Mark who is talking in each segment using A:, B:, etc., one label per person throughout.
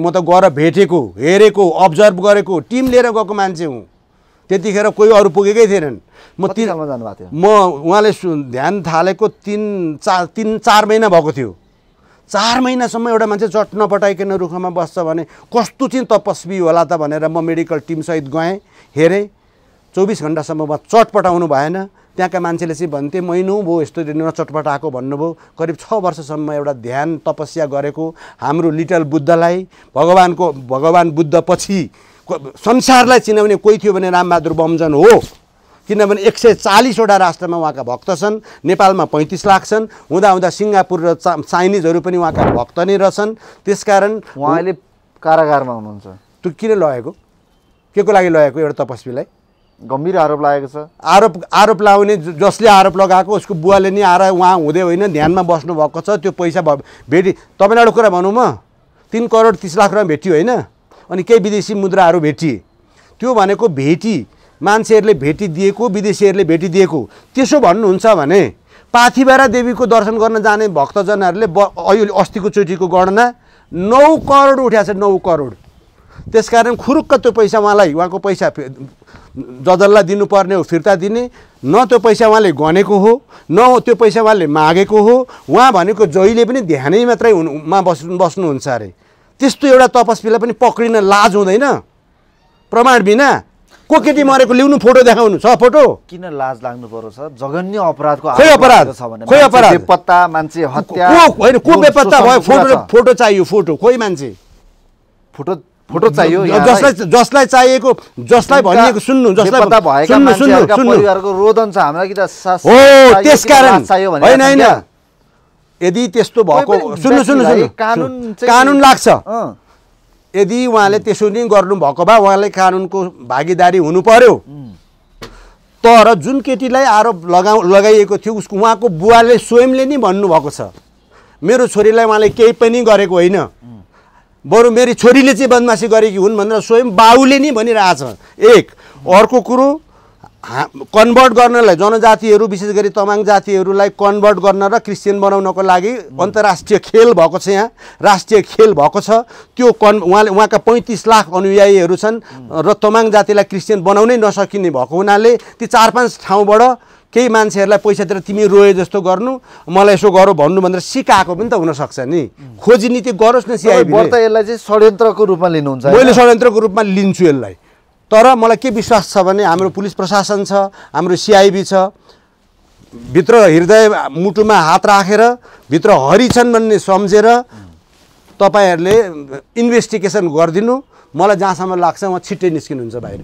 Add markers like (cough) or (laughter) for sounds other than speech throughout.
A: म त गएर भेटेको हेरेको अब्जर्भ गरेको टिम लिएर गएको मान्छे हुँ त्यतिखेर कोही अरू पुगेकै थिएनन् म तिन
B: जानुभएको थियो
A: म उहाँले ध्यान थालेको तिन चार तिन चार महिना भएको थियो चार महिनासम्म एउटा मान्छे चट नपटाइकन रुखमा बस्छ भने कस्तो चाहिँ तपस्वी होला त भनेर म मेडिकल टिमसहित गएँ हेरेँ चौबिस घन्टासम्म म चट पटाउनु भएन त्यहाँका मान्छेले चाहिँ भन्थे महिनौ भयो यस्तो नचटपट आएको भन्नुभयो करिब छ वर्षसम्म एउटा ध्यान तपस्या गरेको हाम्रो लिटल बुद्धलाई भगवान्को भगवान् बुद्ध पछि संसारलाई चिनाउने कोही थियो भने रामबहादुर बमजन हो किनभने एक सय चालिसवटा राष्ट्रमा उहाँका भक्त छन् नेपालमा पैँतिस लाख छन् हुँदा हुँदा सिङ्गापुर र चा चाइनिजहरू पनि उहाँका भक्त नै रहेछन् त्यसकारण उहाँले कारागारमा हुनुहुन्छ त्यो किन लगेको के को लागि लगेको एउटा तपस्वीलाई गम्भीर आरोप लागेको छ आरोप आरोप लगाउने जसले आरोप लगाएको उसको बुवाले नि आएर उहाँ हुँदै होइन ध्यानमा बस्नुभएको छ त्यो पैसा भेटी तपाईँलाई एउटा कुरा भनौँ म तिन करोड तिस लाख रुपियाँ भेटियो होइन अनि केही विदेशी मुद्राहरू भेटिए त्यो भनेको भेटी मान्छेहरूले भेटी दिएको विदेशीहरूले भेटी दिएको त्यसो भन्नुहुन्छ भने पाथिबारा देवीको दर्शन गर्न जाने भक्तजनहरूले ब अहिले अस्तिको चोटिको गणना नौ करोड उठाएको छ नौ करोड त्यसकारण खुरुक्क त्यो पैसा उहाँलाई उहाँको पैसा जजललाई दिनुपर्ने हो फिर्ता दिने न त्यो पैसा उहाँले गनेको हो न त्यो पैसा उहाँले मागेको हो उहाँ भनेको जहिले पनि ध्यानै मात्रै हुनुमा बस्नु बस्नुहुन्छ अरे त्यस्तो एउटा तपस्वीलाई पनि पक्रिन लाज हुँदैन प्रमाण बिना को केटी मरेको ल्याउनु फोटो देखाउनु छ फोटो
B: किन लाज लाग्नु पर्यो सर जघन्य अपराधको खोइ अपराध खोइ अपराध बेपत्ता मान्छे हत्या होइन को बेपत्ता भयो फोटो फोटो चाहियो
A: फोटो खोइ मान्छे फोटो फोटो चाहियो जसलाई जसलाई चाहिएको जसलाई भनिएको सुन्नु जसलाई सुन्नु सुन्नु सुन्नु
B: रोदन छ हामीलाई कि त हो त्यसकारण होइन होइन
A: यदि त्यस्तो भएको सुन्नु सुन्नु सुन्नु कानुन लाग्छ यदि उहाँले त्यसो नै गर्नुभएको भए उहाँले कानुनको भागीदारी हुनु पर्यो तर जुन केटीलाई आरोप लगाउ लगाइएको थियो उसको उहाँको बुवाले स्वयंले नै भन्नुभएको छ मेरो छोरीलाई उहाँले केही पनि गरेको होइन बरु मेरी छोरीले चाहिँ बदमासी गरेकी हुन् भनेर स्वयं बाउले नै भनिरहेछ एक अर्को कुरो कन्भर्ट गर्नलाई जनजातिहरू विशेष गरी तमाङ जातिहरूलाई कन्भर्ट गर्न र क्रिस्चियन बनाउनको लागि अन्तर्राष्ट्रिय खेल भएको छ यहाँ राष्ट्रिय खेल भएको छ त्यो कन् उहाँले उहाँका पैँतिस लाख अनुयायीहरू छन् र तमाङ जातिलाई क्रिस्चियन बनाउनै नसकिने भएको हुनाले ती चार पाँच ठाउँबाट केही मान्छेहरूलाई पैसातिर तिमी रोए जस्तो गर्नु मलाई यसो गर भन्नु भनेर सिकाएको पनि त हुनसक्छ नि खोजी नीति गरोस् न सिआइबी यसलाई
B: चाहिँ षड्यन्त्रको रूपमा लिनुहुन्छ मैले
A: षड्यन्त्रको रूपमा लिन्छु यसलाई तर मलाई के विश्वास छ भने हाम्रो पुलिस प्रशासन छ हाम्रो सिआइबी छ भित्र हृदय मुटुमा हात राखेर भित्र हरि छन् भन्ने सम्झेर तपाईँहरूले इन्भेस्टिगेसन गरिदिनु मलाई जहाँसम्म लाग्छ उहाँ छिट्टै निस्किनुहुन्छ बाहिर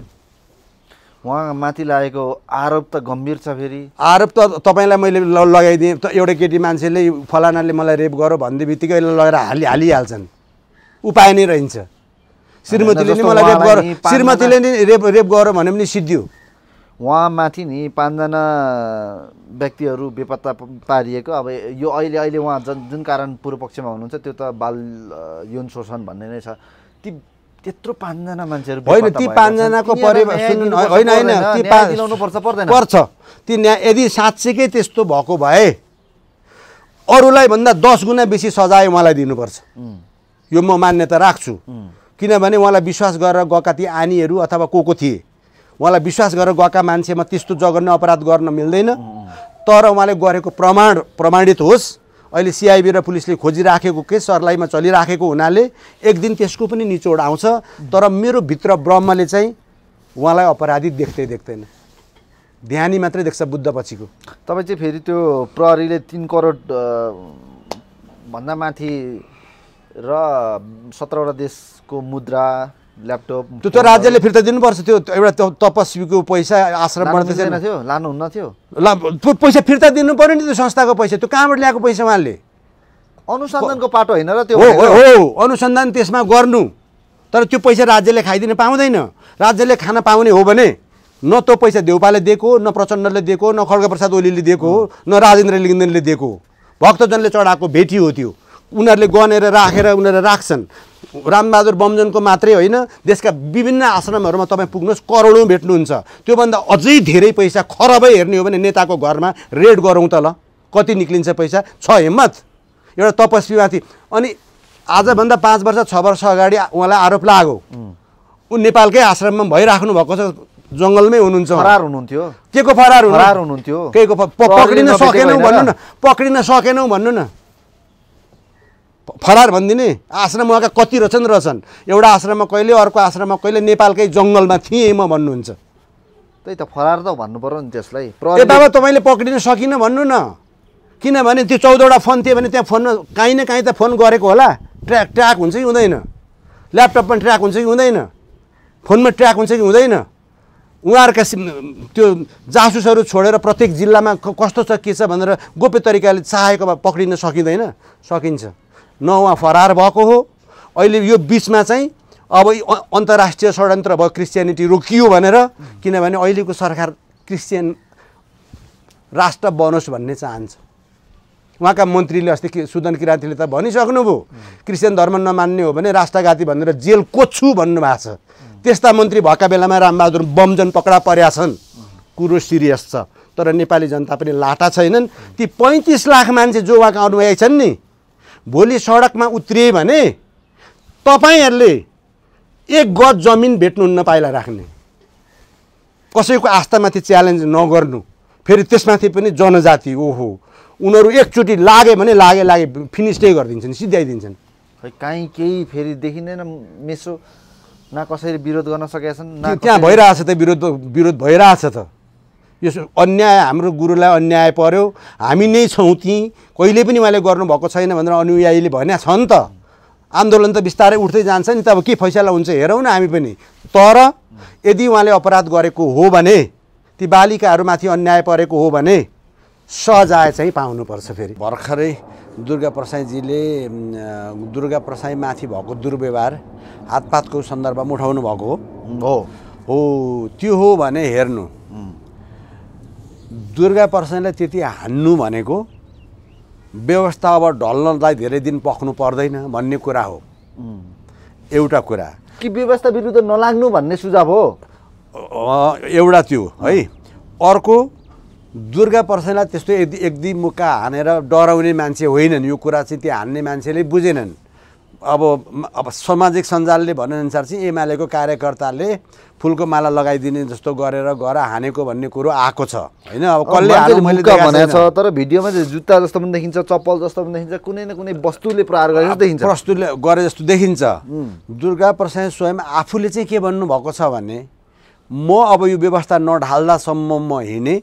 B: उहाँ माथि लागेको आरोप त गम्भीर छ फेरि
A: आरोप त तपाईँलाई मैले लगाइदिएँ त एउटा केटी मान्छेले फलानाले मलाई रेप गर भन्ने बित्तिकै लगेर हालि हालिहाल्छन् उपाय नै रहन्छ श्रीमतीले नि मलाई रेप गर श्रीमतीले नि रेप रेप गर भने पनि सिद्धियो
B: उहाँमाथि नि पाँचजना व्यक्तिहरू बेपत्ता पारिएको अब यो अहिले अहिले उहाँ जुन जुन कारण पूर्व पक्षमा हुनुहुन्छ त्यो त बाल यौन शोषण भन्ने नै छ ती त्यत्रो पाँचजना मान्छेहरू होइन ती पाँचजनाको परिवार सुन्नु होइन होइन ती दिलाउनु पर्छ पर्दैन पर्छ
A: ती न्याय यदि साँच्चीकै त्यस्तो भएको भए अरूलाई भन्दा दस गुणा बेसी सजाय उहाँलाई दिनुपर्छ यो म मान्यता राख्छु किनभने उहाँलाई विश्वास गरेर गएका ती आनीहरू अथवा को को थिए उहाँलाई विश्वास गरेर गएका मान्छेमा त्यस्तो जगन्य अपराध गर्न मिल्दैन तर उहाँले गरेको प्रमाण प्रमाणित होस् अहिले सिआइबी र पुलिसले खोजिराखेको केस सर्लाइमा चलिराखेको हुनाले एक दिन त्यसको पनि निचोड आउँछ तर मेरो भित्र ब्रह्मले चाहिँ उहाँलाई अपराधी देख्दै देख्दैन ध्यानी मात्रै देख्छ बुद्ध पछिको
B: तपाईँ चाहिँ फेरि त्यो प्रहरीले तिन करोड भन्दा माथि र सत्रवटा देशको मुद्रा ल्यापटप त्यो त राज्यले फिर्ता
A: दिनुपर्छ त्यो एउटा तपस्वीको पैसा आश्रमबाट
B: थियो लानुहुन्न थियो
A: ला पैसा फिर्ता दिनु पऱ्यो नि त्यो संस्थाको पैसा त्यो कहाँबाट ल्याएको पैसा उहाँले
B: अनुसन्धानको पाटो होइन र त्यो हो
A: अनुसन्धान त्यसमा गर्नु तर त्यो पैसा राज्यले खाइदिन पाउँदैन राज्यले खान पाउने हो भने न त्यो पैसा देउपाले दिएको न प्रचण्डले दिएको न खड्गप्रसाद ओलीले दिएको हो न राजेन्द्र लिङ्गनले दिएको हो भक्तजनले चढाएको भेटी हो त्यो उनीहरूले गनेर राखेर उनीहरूले राख्छन् रामबहादुर बमजनको मात्रै होइन देशका विभिन्न आश्रमहरूमा तपाईँ पुग्नुहोस् करोडौँ भेट्नुहुन्छ त्योभन्दा अझै धेरै पैसा खराबै हेर्ने हो भने नेताको घरमा रेड गरौँ त ल कति निक्लिन्छ पैसा छ हिम्मत एउटा तपस्वीमाथि अनि आजभन्दा पाँच वर्ष छ वर्ष अगाडि उहाँलाई आरोप लाग्यो ऊ नेपालकै आश्रममा भइराख्नु भएको छ जङ्गलमै हुनुहुन्छ फरार
B: हुनुहुन्थ्यो के को फरार हुनुहुन्थ्यो
A: के को पक्रिन सकेनौँ भन्नु न पक्रिन सकेनौँ भन्नु न फरार भनिदिने आश्रम उहाँका कति रहेछन् रहेछन् एउटा आश्रममा कहिले अर्को आश्रममा कहिले नेपालकै जङ्गलमा थिएँ म भन्नुहुन्छ
B: त्यही त फरार त भन्नु पऱ्यो नि त्यसलाई ए बाबा
A: तपाईँले पक्रिन सकिनँ भन्नु न किनभने त्यो चौधवटा फोन थियो भने त्यहाँ फोन काहीँ न काहीँ त फोन गरेको होला ट्र्याक ट्र्याक हुन्छ कि हुँदैन ल्यापटप पनि ट्र्याक हुन्छ कि हुँदैन फोनमा ट्र्याक हुन्छ कि हुँदैन उहाँहरूका त्यो जासुसहरू छोडेर प्रत्येक जिल्लामा कस्तो छ के छ भनेर गोप्य तरिकाले चाहेको भए पक्रिन सकिँदैन सकिन्छ न उहाँ फरार भएको हो अहिले यो बिचमा चाहिँ अब अन्तर्राष्ट्रिय षड्यन्त्र भयो क्रिस्चियनिटी रोकियो भनेर किनभने अहिलेको सरकार क्रिस्चियन राष्ट्र बनोस् भन्ने चाहन्छ उहाँका मन्त्रीले अस्ति सुदन किराँतीले त भनिसक्नुभयो क्रिस्चियन धर्म नमान्ने हो भने राष्ट्रघाती भनेर जेल कोच्छु भन्नुभएको छ त्यस्ता मन्त्री भएका बेलामा रामबहादुर बमजन पक्रा परेका छन् कुरो सिरियस छ तर नेपाली जनता पनि लाटा छैनन् ती पैँतिस लाख मान्छे जो उहाँका अनुयायी छन् नि भोलि सडकमा उत्रिए भने तपाईँहरूले एक गज जमिन भेट्नुहुन्न पाइला राख्ने कसैको आस्थामाथि च्यालेन्ज नगर्नु फेरि त्यसमाथि पनि जनजाति ओहो उनीहरू एकचोटि लाग्यो भने लागे लागे फिनिस नै गरिदिन्छन् सिध्याइदिन्छन्
B: खै काहीँ केही फेरि देखिँदैन मेसो न कसैले विरोध गर्न सकेका छन् त्यहाँ
A: भइरहेछ त विरोध विरोध भइरहेछ त यो अन्याय हाम्रो गुरुलाई अन्याय पर्यो हामी नै छौँ ती कहिले पनि उहाँले गर्नुभएको छैन भनेर अनुयायीले भने छ नि त आन्दोलन त बिस्तारै उठ्दै जान्छ नि त अब के फैसला हुन्छ हेरौँ न हामी पनि तर यदि उहाँले अपराध गरेको हो भने ती बालिकाहरूमाथि अन्याय परेको हो भने सजाय चाहिँ पाउनुपर्छ फेरि भर्खरै दुर्गा प्रसाईजीले दुर्गा प्रसाईमाथि भएको दुर्व्यवहार हातपातको सन्दर्भमा उठाउनु भएको हो हो त्यो हो भने हेर्नु दुर्गा प्रसादलाई त्यति हान्नु भनेको व्यवस्था अब ढल्नलाई धेरै दिन पख्नु पर्दैन भन्ने कुरा हो एउटा कुरा
B: कि व्यवस्था विरुद्ध नलाग्नु भन्ने सुझाव हो
A: एउटा त्यो है अर्को दुर्गा प्रसादलाई त्यस्तो एक दुई मुक्का हानेर डराउने मान्छे होइनन् यो कुरा चाहिँ त्यो हान्ने मान्छेले बुझेनन् अब अब सामाजिक सञ्जालले भनेअनुसार चाहिँ एमालेको कार्यकर्ताले फुलको माला लगाइदिने जस्तो गरेर घर हानेको भन्ने कुरो आएको
B: छ होइन अब कसले भनेको छ तर भिडियोमा चाहिँ जुत्ता जस्तो पनि देखिन्छ चप्पल जस्तो पनि देखिन्छ कुनै न कुनै वस्तुले प्रहार गरेर देखिन्छ वस्तुले गरे जस्तो देखिन्छ
A: दुर्गा प्रसाद स्वयं आफूले चाहिँ के भन्नुभएको छ भने म अब यो व्यवस्था नढाल्दासम्म म हिँडेँ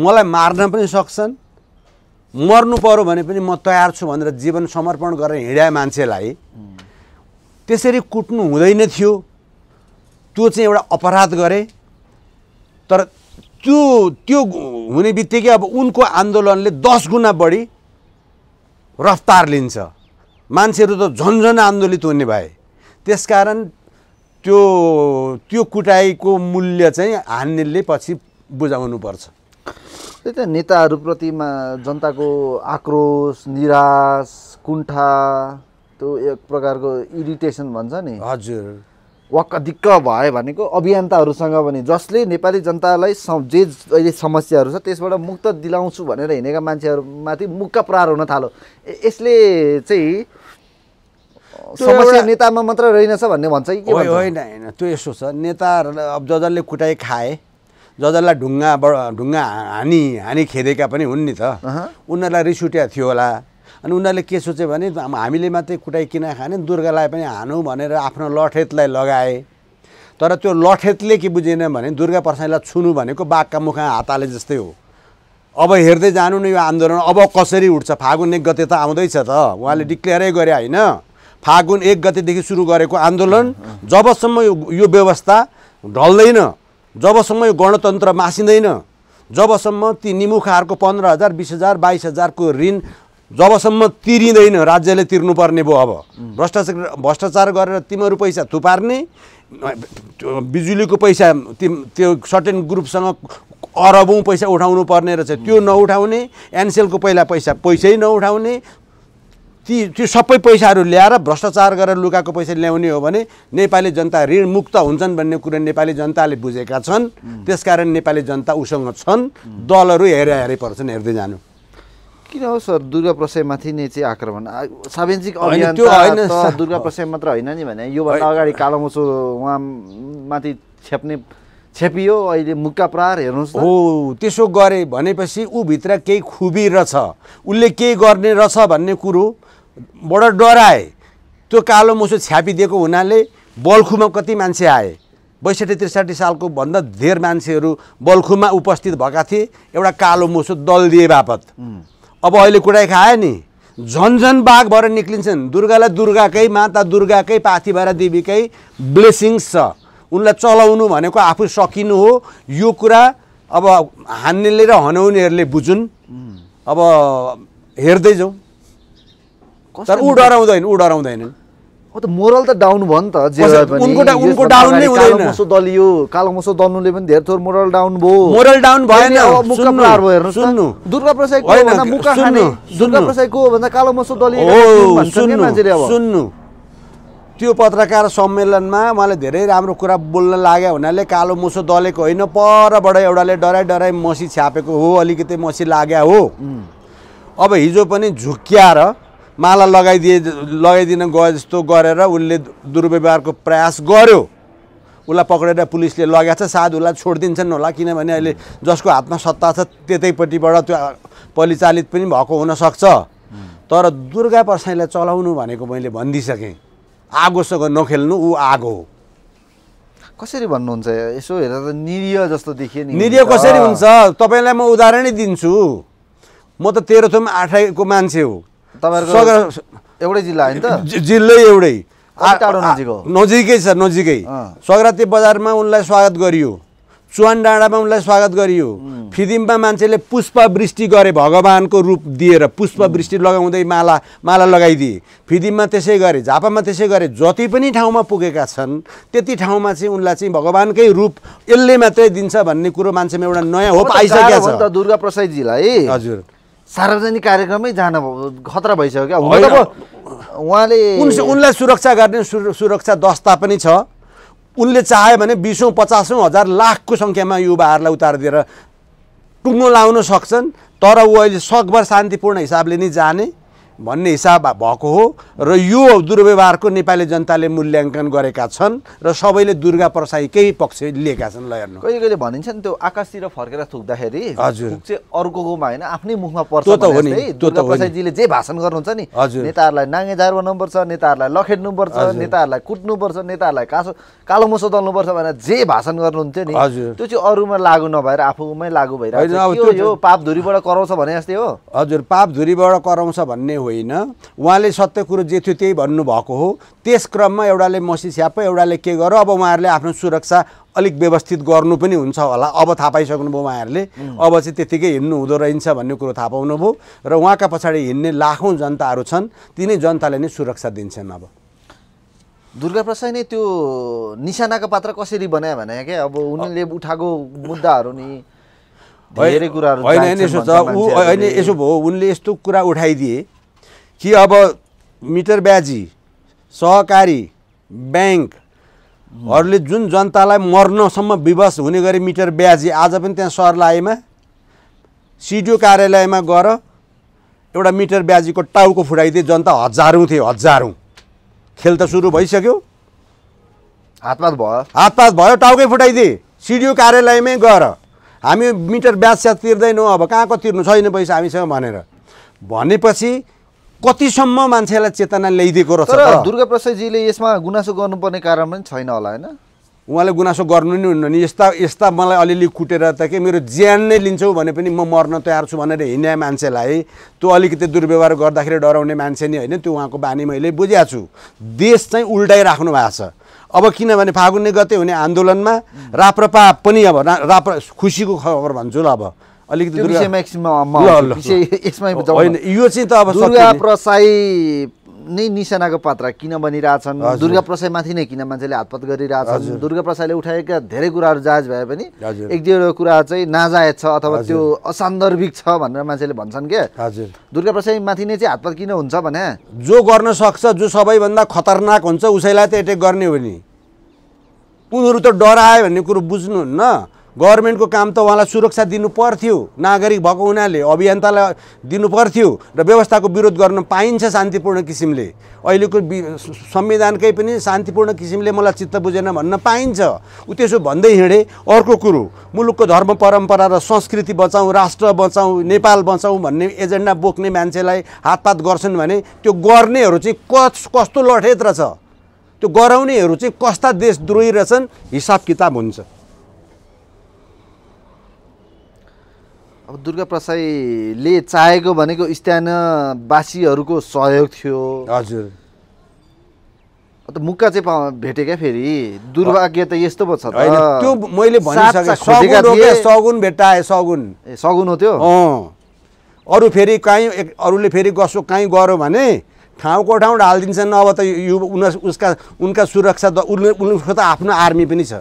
A: मलाई मार्न पनि सक्छन् मर्नु पऱ्यो भने पनि म तयार छु भनेर जीवन समर्पण गरेर हिँडे मान्छेलाई त्यसरी कुट्नु हुँदैन थियो त्यो चाहिँ एउटा अपराध गरे तर त्यो त्यो हुने बित्तिकै अब उनको आन्दोलनले दस गुणा बढी रफ्तार लिन्छ मान्छेहरू त झन्झन आन्दोलित हुने भए त्यसकारण त्यो त्यो कुटाइको मूल्य चाहिँ हान्नेले पछि बुझाउनुपर्छ
B: त्यही त नेताहरूप्रतिमा जनताको आक्रोश निराश कुण्ठा त्यो एक प्रकारको इरिटेसन भन्छ नि हजुर वाक्क दिक्क भयो भनेको अभियन्ताहरूसँग पनि जसले नेपाली जनतालाई जे अहिले समस्याहरू छ त्यसबाट मुक्त दिलाउँछु भनेर हिँडेका मान्छेहरूमाथि मुक्का प्रहार हुन थालो यसले चाहिँ समस्या नेतामा मात्र रहेनछ भन्ने भन्छ कि होइन होइन त्यो यसो छ नेताहरूलाई अब जसले कुटाइ खाए
A: जसलाई ढुङ्गाबाट ढुङ्गा हानी हानी खेदेका पनि हुन् नि त उनीहरूलाई रिस उठ्या थियो होला अनि उनीहरूले के सोच्यो भने हामीले मात्रै कुटाइ किन खाने दुर्गालाई पनि हानु भनेर आफ्नो लठेतलाई लगाए तर त्यो लठेतले के बुझेन भने दुर्गा प्रसाईलाई छुनु भनेको बाघका मुखा हाताले जस्तै हो अब हेर्दै जानु न यो आन्दोलन अब कसरी उठ्छ फागुन एक गते त आउँदैछ त उहाँले डिक्लेयरै गरे होइन फागुन एक गतेदेखि सुरु गरेको आन्दोलन जबसम्म यो व्यवस्था ढल्दैन जबसम्म यो गणतन्त्र मासिँदैन जबसम्म ती निमुखाहरूको पन्ध्र हजार बिस हजार बाइस हजारको ऋण जबसम्म तिरिँदैन राज्यले तिर्नुपर्ने भयो अब भ्रष्टाचार भ्रष्टाचार गरेर तिमीहरू पैसा थुपार्ने बिजुलीको पैसा तिम त्यो सर्टेन ग्रुपसँग अरबौँ पैसा उठाउनु पर्ने रहेछ त्यो नउठाउने एनसेलको पहिला पैसा पैसै नउठाउने ती त्यो सबै पैसाहरू ल्याएर भ्रष्टाचार गरेर लुगाको पैसा ल्याउने हो भने नेपाली जनता ऋणमुक्त हुन्छन् भन्ने कुरो नेपाली जनताले बुझेका छन् त्यसकारण
B: नेपाली जनता उसँग छन् दलहरू हेरे हेरे पर्छन् हेर्दै जानु किन हो सर दुर्गा प्रसाईमाथि नै चाहिँ आक्रमण सावेन्जिक त्यो होइन दुर्गा प्रसाई मात्र होइन नि भने योभन्दा अगाडि कालोमोचो उहाँ माथि छेप्ने छेपियो अहिले मुक्का प्रहार हेर्नुहोस् हो त्यसो गरे भनेपछि ऊभित्र केही खुबी रहेछ उसले केही
A: गर्ने रहेछ भन्ने कुरो बडो डराए त्यो कालो मुसो छ्यापिदिएको हुनाले बल्खुमा कति मान्छे आए बैसठी त्रिसाठी सालको भन्दा धेर मान्छेहरू बल्खुमा उपस्थित भएका थिए एउटा कालो मुसो दल दिए बापत अब अहिले कुरा खायो नि झन्झन बाघ भएर निक्लिन्छन् दुर्गालाई दुर्गाकै माता दुर्गाकै भएर देवीकै ब्लेसिङ्स छ उनलाई चलाउनु भनेको आफू सकिनु हो यो कुरा अब हान्नेले र हनाउनेहरूले बुझुन् अब हेर्दै जाउँ तर ऊ डराउँदैन ऊ डराउँदैन
B: हो त मोरल त डाउन भयो नि त जे उनको डाउन नै हुँदैन मुसो दलियो कालो मुसो दल्नुले पनि धेरै थोर मोरल डाउन भयो मोरल डाउन भएन मुकाप्रार भयो हेर्नु सुन्नु दुर्गा प्रसाई को भन्दा मुका खाने दुर्गा प्रसाई को भन्दा कालो मुसो दलियो सुन्नु सुन्नु त्यो पत्रकार
A: सम्मेलनमा उहाँले धेरै राम्रो कुरा बोल्न लाग्यो हुनाले कालो मुसो दलेको होइन परबाट एउटाले डराइ डराइ मसी छ्यापेको हो अलिकति मसी लाग्यो हो अब हिजो पनि झुक्क्याएर माला लगाइदिए लगाइदिन गए जस्तो गरेर उसले दुर्व्यवहारको प्रयास गर्यो उसलाई पक्रेर पुलिसले लगाएको छ सायद उसलाई छोडिदिन्छन् होला किनभने अहिले जसको हातमा सत्ता छ त्यतैपट्टिबाट त्यो परिचालित पनि भएको हुनसक्छ तर दुर्गा पर्साईलाई चलाउनु भनेको मैले भनिदिइसकेँ आगोसँग नखेल्नु ऊ आगो हो कसरी भन्नुहुन्छ यसो
B: हेरेर निरीह जस्तो देखियो नि निरीह कसरी
A: हुन्छ तपाईँलाई म उदाहरणै दिन्छु म त तेह्रथुम आठैको मान्छे हो
B: एउटै जिल्ला होइन जिल्लै
A: एउटै नजिकै छ नजिकै सग्राती बजारमा उनलाई स्वागत गरियो चुवान डाँडामा उनलाई स्वागत गरियो फिदिममा मान्छेले पुष्पवृष्टि गरे भगवान्को रूप दिएर पुष्पवृष्टि लगाउँदै माला माला लगाइदिए फिदिममा त्यसै गरे झापामा त्यसै गरे जति पनि ठाउँमा पुगेका छन् त्यति ठाउँमा चाहिँ उनलाई चाहिँ भगवान्कै रूप यसले मात्रै दिन्छ भन्ने कुरो
B: मान्छेमा एउटा नयाँ होप आइसकेको छ दुर्गा प्रसाईजीलाई हजुर सार्वजनिक कार्यक्रमै जान खतरा भइसक्यो क्या उहाँले उनलाई सुरक्षा गर्ने सुरक्षा
A: दस्ता पनि छ उनले चाह्यो भने बिसौँ पचासौँ हजार लाखको सङ्ख्यामा युवाहरूलाई उतारिदिएर टुङ्गो लाउन सक्छन् तर ऊ अहिले सकभर शान्तिपूर्ण हिसाबले नै जाने भन्ने हिसाब भएको हो र यो दुर्व्यवहारको नेपाली जनताले मूल्याङ्कन गरेका छन् र सबैले दुर्गा प्रसाईकै पक्ष लिएका छन् ल हेर्नु
B: कहिले कहिले भनिन्छ नि त्यो आकाशतिर फर्केर थुक्दाखेरि हजुर अर्को गाउँमा होइन आफ्नै मुखमा पर्छ त हो नि प्रसाईजीले जे भाषण गर्नुहुन्छ नि हजुर नेताहरूलाई नाङ्गे जार बनाउनुपर्छ नेताहरूलाई लखेट्नुपर्छ नेताहरूलाई कुट्नुपर्छ नेताहरूलाई कासो कालो मुसो दल्नुपर्छ भनेर जे भाषण गर्नुहुन्थ्यो नि हजुर त्यो चाहिँ अरूमा लागु नभएर आफूमै लागु भइरहेको यो पापधुरीबाट कराउँछ भने जस्तै हो हजुर पापधुरीबाट
A: कराउँछ भन्ने होइन होइन उहाँले सत्य कुरो जे थियो त्यही भन्नुभएको हो त्यस क्रममा एउटाले मसी स्याप एउटाले के गर अब उहाँहरूले आफ्नो सुरक्षा अलिक व्यवस्थित गर्नु पनि हुन्छ होला अब थाहा पाइसक्नुभयो उहाँहरूले अब चाहिँ त्यत्तिकै हिँड्नु हुँदो रहेछ भन्ने कुरो थाहा पाउनुभयो र उहाँका पछाडि हिँड्ने
B: लाखौँ जनताहरू छन् तिनै जनताले नै
A: सुरक्षा दिन्छन् अब
B: दुर्गाप्रसाद नै त्यो निशानाको पात्र कसरी बनायो भने क्या अब उनीहरूले उठाएको मुद्दाहरू नि धेरै कुराहरू होइन यसो छ ऊ होइन यसो
A: भयो उनले यस्तो कुरा उठाइदिए कि अब मिटर ब्याजी सहकारी ब्याङ्कहरूले जुन जनतालाई मर्नसम्म विवश हुने गरी मिटर ब्याजी आज पनि त्यहाँ सरलाईमा सिडिओ कार्यालयमा गएर एउटा मिटर ब्याजीको टाउको फुटाइदिए जनता हजारौँ थिए हजारौँ खेल त सुरु भइसक्यो हातपात भयो हातपात भयो टाउकै फुटाइदिए सिडिओ कार्यालयमै गएर हामी मिटर ब्याज स्याज तिर्दैनौँ अब कहाँको तिर्नु छैन पैसा हामीसँग भनेर भनेपछि कतिसम्म मान्छेलाई चेतना ल्याइदिएको रहेछ
B: दुर्गा प्रसादजीले यसमा गुनासो गर्नुपर्ने कारण पनि छैन होला होइन
A: उहाँले गुनासो गर्नु नै हुन्न नि यस्ता यस्ता मलाई अलिअलि कुटेर त के मेरो ज्यान नै लिन्छौ भने पनि म मर्न तयार छु भनेर हिँड्ने मान्छेलाई त्यो अलिकति दुर्व्यवहार गर्दाखेरि डराउने मान्छे नि होइन त्यो उहाँको बानी मैले बुझाएको छु देश चाहिँ उल्टाइराख्नु भएको छ अब किनभने फागुन गते हुने आन्दोलनमा राप्रपा पनि अब राप्र खुसीको खबर भन्छु ल अब
B: अलिकति होइन यो चाहिँ त अब दुर्गा प्रसाई नै निशानाको पात्र किन बनिरहेछन् दुर्गा प्रसाई माथि नै किन मान्छेले हातपात गरिरहेछन् दुर्गा प्रसाईले उठाएका धेरै कुराहरू जायज भए पनि एक दुईवटा कुरा चाहिँ नाजायज छ अथवा त्यो असान्दर्भिक छ भनेर मान्छेले भन्छन् क्या हजुर दुर्गा प्रसाईमाथि नै चाहिँ हातपात किन हुन्छ भने जो गर्न सक्छ जो सबैभन्दा खतरनाक हुन्छ उसैलाई त एटेक
A: गर्ने हो नि उनीहरू त डरायो भन्ने कुरो बुझ्नुहुन्न गभर्मेन्टको काम त उहाँलाई सुरक्षा दिनु पर्थ्यो नागरिक भएको हुनाले अभियन्तालाई दिनु पर्थ्यो र व्यवस्थाको विरोध गर्न पाइन्छ शान्तिपूर्ण किसिमले अहिलेको संविधानकै पनि शान्तिपूर्ण किसिमले मलाई चित्त बुझेन भन्न पाइन्छ ऊ त्यसो भन्दै हिँडे अर्को कुरो मुलुकको धर्म परम्परा र संस्कृति बचाउँ राष्ट्र बचाउँ नेपाल बचाउँ भन्ने एजेन्डा बोक्ने मान्छेलाई हातपात गर्छन् भने त्यो गर्नेहरू चाहिँ कस कस्तो लठेत रहेछ त्यो गराउनेहरू चाहिँ कस्ता देशद्रोही रहेछन् हिसाब किताब हुन्छ
B: अब दुर्गा प्रसाईले चाहेको भनेको स्थानवासीहरूको सहयोग थियो हजुर त मुक्का चाहिँ पा क्या फेरि दुर्भाग्य त यस्तो पो छ त्यो मैले भनिसकेँ
A: सगुन भेट्टाएँ सगुन ए सगुन हो त्यो अरू फेरि काहीँ अरूले फेरि गसो काहीँ गऱ्यो भने ठाउँको ठाउँ ढालिदिन्छन् अब त यो उनीहरू उसका उनका सुरक्षा उसको त आफ्नो आर्मी पनि छ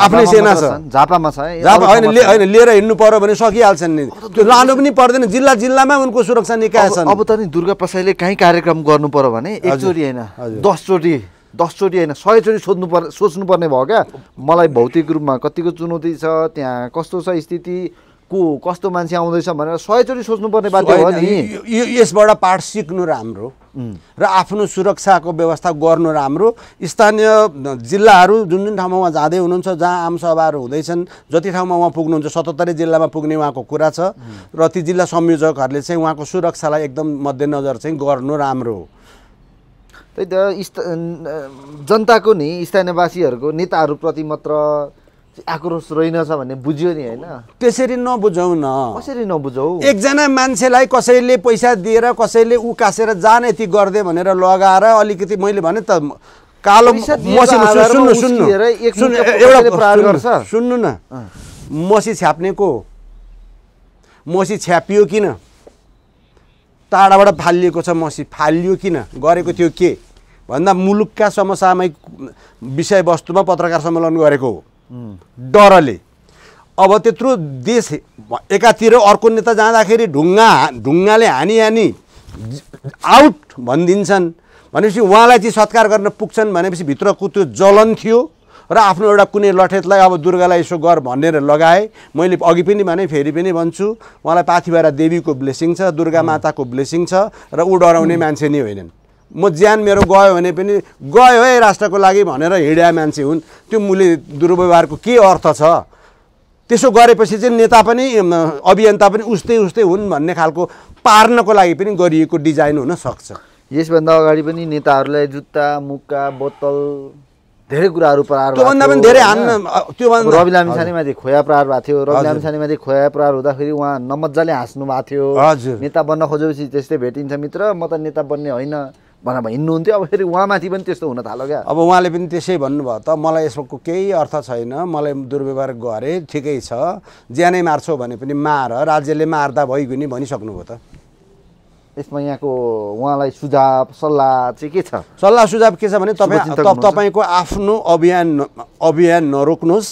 B: आफ्नै सेना छ झापामा छ झापा होइन होइन
A: लिएर हिँड्नु पर्यो भने सकिहाल्छन् नि त्यो लानु पनि पर्दैन जिल्ला जिल्लामा उनको सुरक्षा निकाय छ अब
B: त नि दुर्गा प्रसाईले काहीँ कार्यक्रम गर्नु पर्यो भने एकचोटि होइन दसचोटि दसचोटि होइन सयचोटि सोध्नु पर्ने सोच्नुपर्ने भयो क्या मलाई भौतिक रूपमा कतिको चुनौती छ त्यहाँ कस्तो छ स्थिति को कस्तो मान्छे आउँदैछ भनेर सयचोटि सोच्नुपर्ने बाध्य हो नि
A: यसबाट पाठ सिक्नु राम्रो र आफ्नो सुरक्षाको व्यवस्था गर्नु राम्रो स्थानीय जिल्लाहरू जुन जुन ठाउँमा उहाँ जाँदै हुनुहुन्छ जहाँ आमसभाहरू हुँदैछन् जति ठाउँमा उहाँ पुग्नुहुन्छ सतहत्तरै जिल्लामा पुग्ने उहाँको कुरा छ र ती जिल्ला संयोजकहरूले चाहिँ उहाँको सुरक्षालाई
B: एकदम मध्यनजर चाहिँ
A: गर्नु राम्रो हो
B: त्यही त जनताको नि स्थानीयवासीहरूको नेताहरूप्रति मात्र आक्रोश रहेनछ भन्ने बुझ्यो नि होइन
A: त्यसरी नबुझौ न
B: कसरी नबुझौ एकजना मान्छेलाई कसैले पैसा
A: दिएर कसैले उकासेर जान यति गरिदियो भनेर लगाएर अलिकति मैले भने त कालो सुन्नु सुन्नु सुन्नु न मसी छ्याप्नेको मसी छ्यापियो किन टाढाबाट फालिएको छ मसी फालियो किन गरेको थियो के भन्दा मुलुकका समसामयिक विषयवस्तुमा पत्रकार सम्मेलन गरेको हो डरले अब त्यत्रो देश एकातिर अर्को नेता जाँदाखेरि ढुङ्गा ढुङ्गाले हानी हानी आउट भनिदिन्छन् भनेपछि उहाँलाई चाहिँ सत्कार गर्न पुग्छन् भनेपछि भित्रको त्यो जलन थियो र आफ्नो एउटा कुनै लठेतलाई अब दुर्गालाई यसो गर भनेर लगाए मैले अघि पनि भने फेरि पनि भन्छु उहाँलाई पाथिबारा देवीको ब्लेसिङ छ दुर्गा माताको ब्लेसिङ छ र ऊ डराउने मान्छे नै होइनन् म ज्यान मेरो गयो भने पनि गयो है राष्ट्रको लागि भनेर हिँड्या मान्छे हुन् त्यो मूल्य दुर्व्यवहारको के अर्थ छ त्यसो गरेपछि चाहिँ नेता पनि अभियन्ता पनि उस्तै उस्तै हुन् भन्ने खालको पार्नको लागि
B: पनि गरिएको डिजाइन हुनसक्छ यसभन्दा अगाडि पनि नेताहरूलाई जुत्ता मुक्का बोतल धेरै कुराहरू प्रहार त्योभन्दा पनि धेरै हान्न त्योभन्दा रवि लामिसानेमाथि खोया प्रहार भएको थियो रवि लामिछानेमाथि खोया प्रहार हुँदाखेरि उहाँ नमजाले हाँस्नु भएको थियो नेता बन्न खोजेपछि त्यस्तै भेटिन्छ मित्र म त नेता बन्ने होइन भनेर हिँड्नुहुन्थ्यो अब फेरि उहाँमाथि पनि त्यस्तो हुन थाल्यो क्या अब उहाँले पनि त्यसै भन्नुभयो त मलाई यसको केही अर्थ छैन मलाई दुर्व्यवहार गरे ठिकै छ
A: ज्यानै मार्छौ भने पनि मार राज्यले मार्दा भइगयो नि भनिसक्नुभयो त
B: यसमा यहाँको उहाँलाई सुझाव सल्लाह चाहिँ के छ
A: सल्लाह सुझाव के छ भने तपाईँ तपाईँको आफ्नो अभियान अभियान नरोक्नुहोस्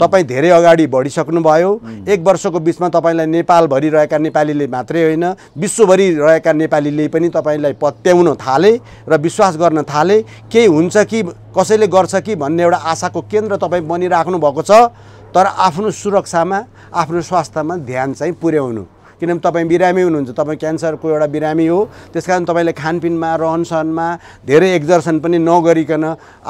A: तपाईँ धेरै अगाडि बढिसक्नुभयो एक वर्षको बिचमा तपाईँलाई नेपालभरि रहेका नेपालीले मात्रै होइन विश्वभरि रहेका नेपालीले पनि तपाईँलाई पत्याउन थाले र विश्वास गर्न थाले केही हुन्छ कि कसैले गर्छ कि भन्ने एउटा आशाको केन्द्र तपाईँ बनिराख्नु भएको छ तर आफ्नो सुरक्षामा आफ्नो स्वास्थ्यमा ध्यान चाहिँ पुर्याउनु किनभने तपाईँ बिरामी हुनुहुन्छ तपाईँ क्यान्सरको एउटा बिरामी हो त्यस कारण तपाईँले खानपिनमा रहनसहनमा धेरै एक्जर्सन पनि नगरिकन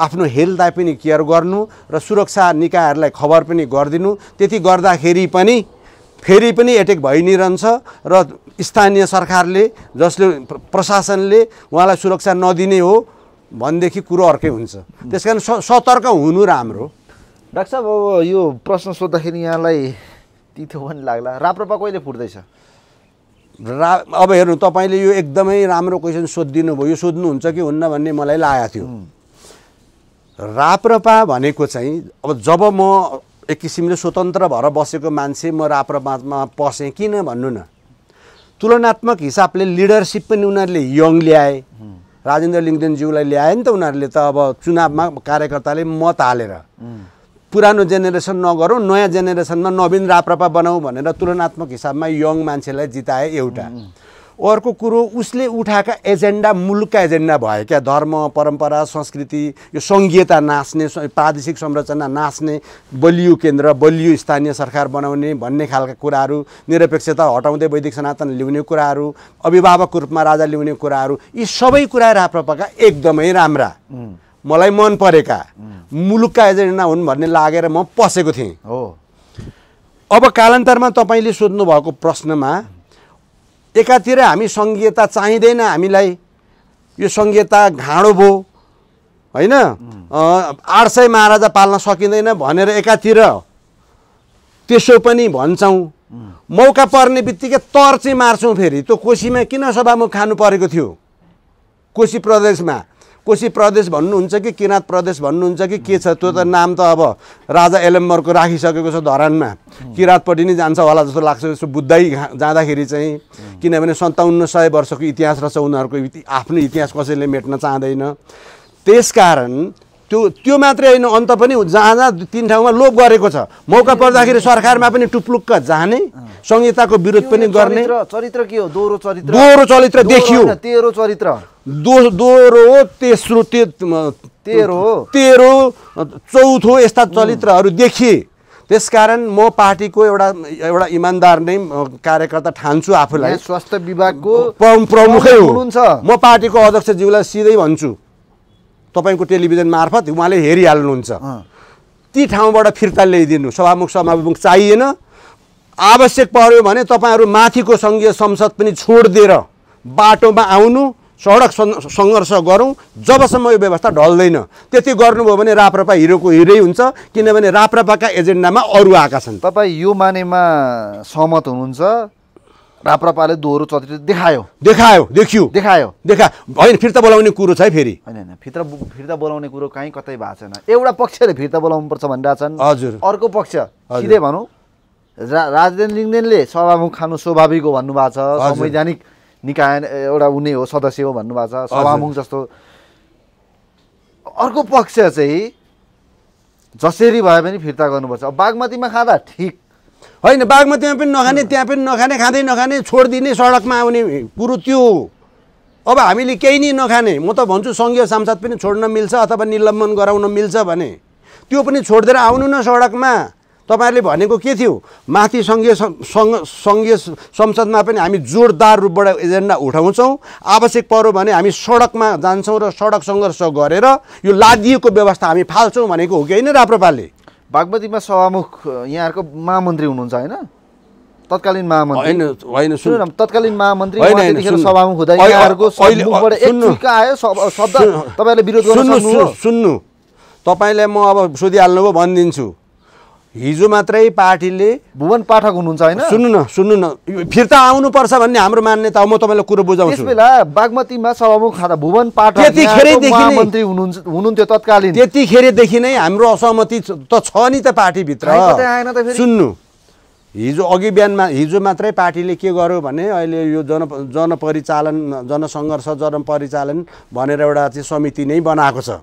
A: आफ्नो हेल्थलाई पनि केयर गर्नु र सुरक्षा निकायहरूलाई खबर पनि गरिदिनु त्यति गर्दाखेरि पनि फेरि पनि एटेक भइ नै रहन्छ र स्थानीय सरकारले जसले प्रशासनले उहाँलाई सुरक्षा नदिने हो भनेदेखि कुरो अर्कै हुन्छ त्यस कारण सतर्क हुनु राम्रो
B: डाक्टर साहब अब यो प्रश्न सोद्धाखेरि यहाँलाई तितो पनि लाग्ला राप्रपा कहिले फुट्दैछ
A: रा अब हेर्नु तपाईँले यो एकदमै राम्रो क्वेसन सोधिदिनु भयो यो सोध्नुहुन्छ कि हुन्न भन्ने मलाई लागेको थियो राप्रपा भनेको चाहिँ अब जब म एक किसिमले स्वतन्त्र भएर बसेको मान्छे म राप्रपामा पसेँ किन भन्नु न तुलनात्मक हिसाबले लिडरसिप पनि उनीहरूले यङ ल्याए राजेन्द्र लिङ्गदेनज्यूलाई ल्याए नि त उनीहरूले त अब चुनावमा कार्यकर्ताले मत हालेर पुरानो जेनेरेसन नगरौँ नयाँ जेनेरेसनमा नवीन राप्रपा बनाऊ भनेर तुलनात्मक हिसाबमा यङ मान्छेलाई जिताए एउटा अर्को कुरो उसले उठाएका एजेन्डा मुलुकका एजेन्डा भयो क्या धर्म परम्परा संस्कृति यो सङ्घीयता नाच्ने प्रादेशिक संरचना नाच्ने बलियो केन्द्र बलियो स्थानीय सरकार बनाउने भन्ने खालका कुराहरू निरपेक्षता हटाउँदै वैदिक सनातन ल्याउने कुराहरू अभिभावकको रूपमा राजा ल्याउने कुराहरू यी सबै कुरा राप्रपाका एकदमै राम्रा मलाई मन परेका मुलुकका एजेन्डा हुन् भन्ने लागेर म पसेको थिएँ हो अब कालान्तरमा तपाईँले भएको प्रश्नमा एकातिर हामी सङ्घीयता चाहिँदैन हामीलाई यो सङ्घीयता घाँडो भयो होइन आठ सय महाराजा पाल्न सकिँदैन भनेर एकातिर त्यसो पनि भन्छौँ मौका पर्ने बित्तिकै तर चाहिँ मार्छौँ फेरि त्यो कोसीमा किन सभामुख खानु परेको थियो कोसी प्रदेशमा कोशी प्रदेश भन्नुहुन्छ कि किराँत प्रदेश भन्नुहुन्छ कि के छ त्यो त नाम त अब राजा एलेम्बरको राखिसकेको छ धरानमा किराँतपट्टि नै जान्छ होला जस्तो लाग्छ जस्तो बुझ्दै जाँदाखेरि चाहिँ किनभने सन्ताउन्न सय वर्षको इतिहास रहेछ उनीहरूको आफ्नो इतिहास कसैले मेट्न चाहँदैन त्यस कारण त्यो त्यो मात्रै होइन अन्त पनि जहाँ जहाँ तिन ठाउँमा लोप गरेको छ मौका पर्दाखेरि सरकारमा पनि टुप्लुक्क जाने संहिताको विरोध पनि गर्ने
B: चरित्र के हो दोहोरो चरित्र दोहोरो चरित्र देखियो तेह्रो चरित्र
A: दोहोरो तेस्रो तेह्रो तेह्रो चौथो यस्ता चरित्रहरू देखिए त्यसकारण म पार्टीको एउटा एउटा इमान्दार नै कार्यकर्ता ठान्छु आफूलाई स्वास्थ्य विभागको प्रमुखै हुनुहुन्छ म पार्टीको अध्यक्षज्यूलाई सिधै भन्छु तपाईँको टेलिभिजन मार्फत उहाँले हेरिहाल्नुहुन्छ ती ठाउँबाट फिर्ता ल्याइदिनु सभामुख सभामुख चाहिएन आवश्यक पर्यो भने तपाईँहरू माथिको सङ्घीय संसद पनि छोड दिएर बाटोमा आउनु सडक सङ्घर्ष गरौँ जबसम्म यो व्यवस्था ढल्दैन त्यति गर्नुभयो भने राप्रपा हिरोको हिरै हुन्छ किनभने राप्रपाका एजेन्डामा अरू आएका छन्
B: तपाईँ यो मानेमा सहमत हुनुहुन्छ राप्रपाले दोहोरो चलचित्र देखायो देखायो देखियो देखायो देखा होइन फिर्ता बोलाउने कुरो छ है फेरि होइन होइन फिर्ता फिर्ता बोलाउने कुरो कहीँ कतै भएको छैन एउटा पक्षले फिर्ता बोलाउनु पर्छ भनिरहेछन् हजुर अर्को पक्ष सिधै भनौँ रा राजेन्द्र लिङ्गदेनले सभामुख खानु स्वाभाविक हो भन्नुभएको छ संवैधानिक निकाय एउटा उनी हो सदस्य हो भन्नुभएको छ सभामुख जस्तो अर्को पक्ष चाहिँ जसरी भए पनि फिर्ता गर्नुपर्छ बागमतीमा खाँदा ठिक
A: होइन बाघमा बागमतीमा पनि नखाने त्यहाँ पनि नखाने खाँदै नखाने छोडिदिने सडकमा आउने कुरो त्यो अब हामीले केही नै नखाने म त भन्छु सङ्घीय सांसद पनि छोड्न मिल्छ अथवा निलम्बन गराउन मिल्छ भने त्यो पनि छोडिदिएर आउनु न सडकमा तपाईँहरूले भनेको के थियो माथि सङ्घीय सङ्घ सङ्घीय संसदमा पनि हामी जोरदार रूपबाट एजेन्डा उठाउँछौँ आवश्यक पर्यो भने हामी सडकमा जान्छौँ र सडक सङ्घर्ष गरेर यो लादिएको
B: व्यवस्था हामी फाल्छौँ भनेको हो कि होइन राप्रपाले बागमतीमा सभामुख यहाँहरूको महामन्त्री हुनुहुन्छ होइन तत्कालीन महामन्त्री होइन सुन्नु तत्कालीन महामन्त्री सभामुख हुँदै यहाँहरूको आयो शब्द तपाईँहरूले विरोध सुन्नु
A: तपाईँलाई म अब सोधिहाल्नुभयो भनिदिन्छु हिजो मात्रै पार्टीले भुवन पाठक हुनुहुन्छ होइन सुन्नु न सुन्नु न फिर्ता आउनुपर्छ भन्ने हाम्रो मान्यता हो म तपाईँलाई कुरो बुझाउँछु बेला
B: बागमतीमा सभामुख खाँदा भुवन पाठक त्यतिखेरदेखि मन्त्री हुनुहुन्थ्यो
A: तत्कालीन त्यतिखेरदेखि नै हाम्रो असहमति त छ नि त पार्टीभित्र सुन्नु हिजो अघि बिहानमा हिजो मात्रै पार्टीले के गर्यो भने अहिले यो जन जनपरिचालन जनसङ्घर्ष जनपरिचालन भनेर एउटा चाहिँ समिति नै बनाएको छ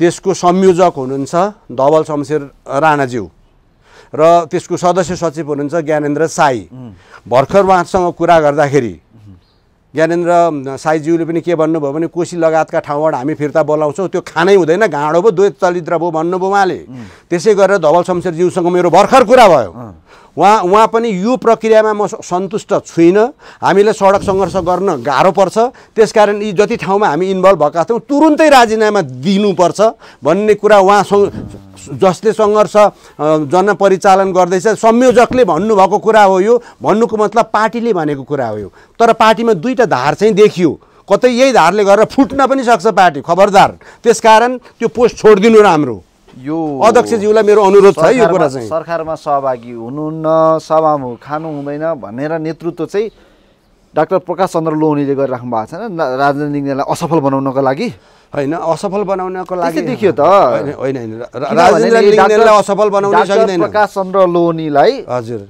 A: त्यसको संयोजक हुनुहुन्छ धवल शमशेर राणाज्यू र त्यसको सदस्य सचिव हुनुहुन्छ ज्ञानेन्द्र साई भर्खर उहाँसँग कुरा गर्दाखेरि ज्ञानेन्द्र साईज्यूले पनि के भन्नुभयो भने कोसी लगायतका ठाउँबाट हामी फिर्ता बोलाउँछौँ त्यो खानै हुँदैन घाँडो भयो द्वैत चरित्र भयो भन्नुभयो उहाँले त्यसै गरेर धवल शमशेरज्यूसँग मेरो भर्खर कुरा भयो उहाँ उहाँ पनि यो प्रक्रियामा म सन्तुष्ट छुइनँ हामीले सडक सङ्घर्ष गर्न गाह्रो पर्छ त्यसकारण यी जति ठाउँमा हामी इन्भल्भ भएका थियौँ तुरुन्तै राजीनामा दिनुपर्छ भन्ने कुरा उहाँसँग जसले सङ्घर्ष जनपरिचालन गर्दैछ संयोजकले भन्नुभएको कुरा हो यो भन्नुको मतलब पार्टीले भनेको कुरा हो यो तर पार्टीमा दुईवटा धार चाहिँ देखियो कतै यही धारले गरेर फुट्न पनि सक्छ पार्टी खबरदार त्यसकारण त्यो पोस्ट छोडिदिनु राम्रो यो अध्यक्षज्यूलाई मेरो अनुरोध छ यो कुरा चाहिँ
B: सरकारमा सहभागी हुनुहुन्न सभामुख खानु हुँदैन भनेर नेतृत्व चाहिँ डाक्टर प्रकाश चन्द्र लोहनीले गरिराख्नु भएको छैन राजेन्द्र नेतालाई असफल बनाउनको लागि होइन असफल बनाउनको लागि देखियो त होइन असफल बनाउन सकिँदैन प्रकाश चन्द्र लोहनीलाई हजुर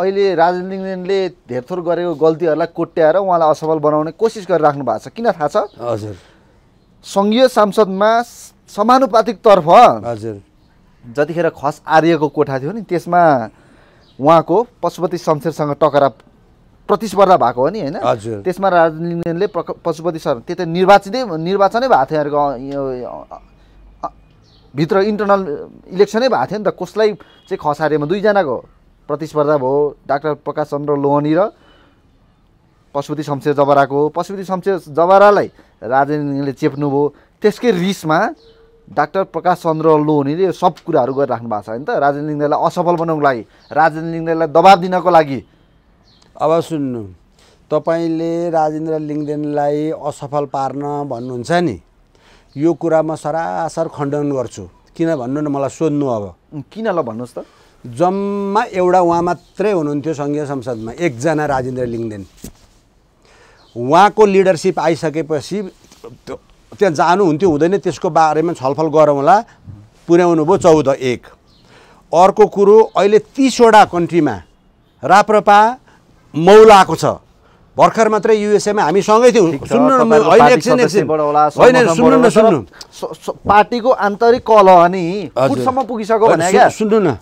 B: अहिले राजनीतिक धेर धेरथोर गरेको गल्तीहरूलाई कोट्याएर उहाँलाई असफल बनाउने कोसिस गरिराख्नु भएको छ किन थाहा छ हजुर सङ्घीय सांसदमा समानुपातिकतर्फ हजुर जतिखेर खस आर्यको कोठा थियो नि त्यसमा उहाँको पशुपति शमशेरसँग टकरा प्रतिस्पर्धा भएको हो नि होइन त्यसमा राजले पशुपति सर त्यो त निर्वाचितै निर्वाचनै भएको थियो यहाँको भित्र इन्टरनल इलेक्सनै भएको थियो नि त कसलाई चाहिँ खसारेमा दुईजनाको प्रतिस्पर्धा भयो डाक्टर प्रकाश चन्द्र लोहनी र पशुपति शमशेर जबराको पशुपति शमशेर जबरालाई राजेन्द्रले चेप्नुभयो त्यसकै रिसमा डाक्टर प्रकाश चन्द्र लोहनीले यो सब कुराहरू गरिराख्नु भएको छ होइन त राजेन्द्र लिङ्गदेलाई असफल बनाउनुको लागि राजेन्द्र लिङ्गदेनलाई दबाब दिनको लागि अब सुन्नु तपाईँले
A: राजेन्द्र लिङ्गदेनलाई असफल पार्न भन्नुहुन्छ नि यो कुरा म सरासर खण्डन गर्छु किन भन्नु न मलाई सोध्नु अब किन ल भन्नुहोस् त जम्मा एउटा उहाँ मात्रै हुनुहुन्थ्यो सङ्घीय संसदमा एकजना राजेन्द्र लिङ्गदेन उहाँको लिडरसिप आइसकेपछि त्यहाँ जानुहुन्थ्यो हुँदैन त्यसको बारेमा छलफल गरौँला पुर्याउनु भयो चौध एक अर्को कुरो अहिले तिसवटा कन्ट्रीमा राप्रपा मौलाएको छ भर्खर मात्रै युएसएमा हामी सँगै थियौँ सुन्नु होइन सुन्नु न सुन्नु पार्टीको आन्तरिक कलह नि पुगिसक्यो भने सुन्नु न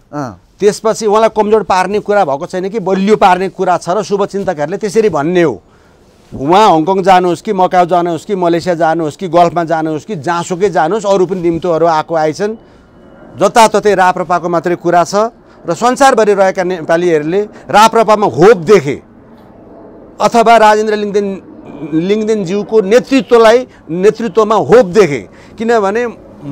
A: त्यसपछि उहाँलाई कमजोर पार्ने कुरा भएको छैन कि बलियो पार्ने कुरा छ र शुभचिन्तकहरूले त्यसरी भन्ने हो उहाँ हङकङ जानुहोस् कि मकाउ जानुहोस् कि मलेसिया जानुहोस् कि गल्फमा जानुहोस् कि जहाँसुकै जानुहोस् अरू पनि निम्तोहरू आएको आएछन् जताततै राप्रपाको मात्रै कुरा छ र संसारभरि रहेका नेपालीहरूले राप्रपामा होप देखे अथवा राजेन्द्र लिङ्गदेन लिङ्गदेनज्यूको नेतृत्वलाई नेतृत्वमा होप देखे किनभने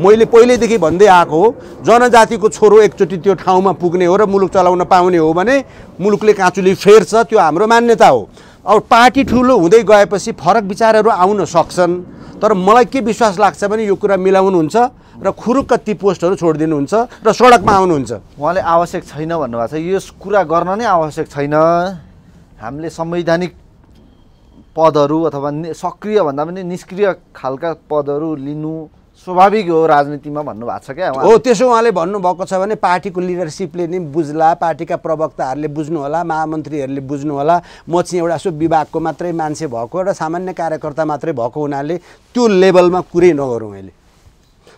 A: मैले पहिल्यैदेखि भन्दै आएको हो जनजातिको छोरो एकचोटि त्यो ठाउँमा पुग्ने हो र मुलुक चलाउन पाउने हो भने मुलुकले काँचुली फेर्छ त्यो हाम्रो मान्यता हो अब पार्टी ठुलो हुँदै गएपछि फरक विचारहरू आउन सक्छन् तर मलाई के विश्वास लाग्छ भने यो कुरा मिलाउनुहुन्छ र खुरुक ती पोस्टहरू
B: छोडिदिनुहुन्छ र सडकमा आउनुहुन्छ उहाँले आवश्यक छैन भन्नुभएको छ यो कुरा गर्न नै आवश्यक छैन हामीले संवैधानिक पदहरू अथवा सक्रिय भन्दा पनि निष्क्रिय खालका पदहरू लिनु स्वाभाविक हो राजनीतिमा भन्नुभएको छ क्या हो त्यसो उहाँले भन्नुभएको छ भने पार्टीको लिडरसिपले नि बुझ्ला
A: पार्टीका प्रवक्ताहरूले बुझ्नुहोला महामन्त्रीहरूले बुझ्नुहोला म चाहिँ एउटा सो विभागको मात्रै मान्छे भएको र सामान्य कार्यकर्ता मात्रै भएको हुनाले त्यो लेभलमा कुरै नगरौँ मैले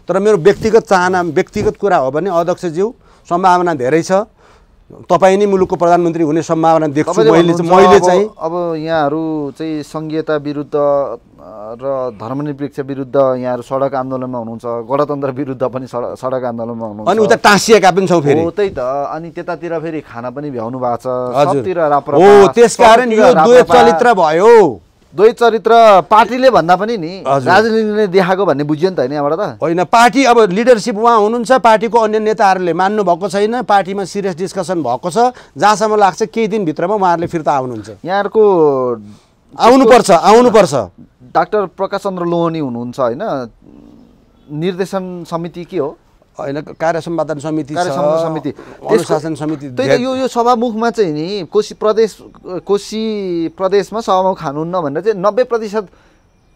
A: तर मेरो व्यक्तिगत चाहना व्यक्तिगत कुरा हो भने अध्यक्षज्यू सम्भावना धेरै छ तपाईँ नै मुलुकको प्रधानमन्त्री हुने सम्भावना देख्छु मैले मैले चाहिँ
B: अब यहाँहरू चाहिँ सङ्घीयता विरुद्ध र धर्मनिरपेक्ष विरुद्ध यहाँहरू सडक आन्दोलनमा हुनुहुन्छ गणतन्त्र विरुद्ध पनि सडक आन्दोलनमा हुनुहुन्छ अनि उता टाँसिएका पनि छौँ फेरि त्यही त अनि त्यतातिर फेरि खाना पनि भ्याउनु भएको छ त्यसकारण यो द्वैत चरित्र भयो दुई चरित्र पार्टीले भन्दा पनि नि राजनीतिले देखाएको भन्ने बुझ्यो नि त होइन यहाँबाट त होइन
A: पार्टी अब लिडरसिप उहाँ हुनुहुन्छ पार्टीको अन्य नेताहरूले मान्नु भएको छैन पार्टीमा सिरियस डिस्कसन
B: भएको छ जहाँसम्म लाग्छ केही दिनभित्रमा उहाँहरूले फिर्ता आउनुहुन्छ यहाँहरूको आउनुपर्छ आउनुपर्छ डाक्टर प्रकाश चन्द्र लोहनी हुनुहुन्छ होइन निर्देशन समिति के हो होइन कार्य सम्पादन समिति समिति अनुशासन समिति यो यो सभामुखमा चाहिँ नि कोशी प्रदेश कोशी प्रदेशमा सभामुख खानुहुन्न भनेर चाहिँ नब्बे प्रतिशत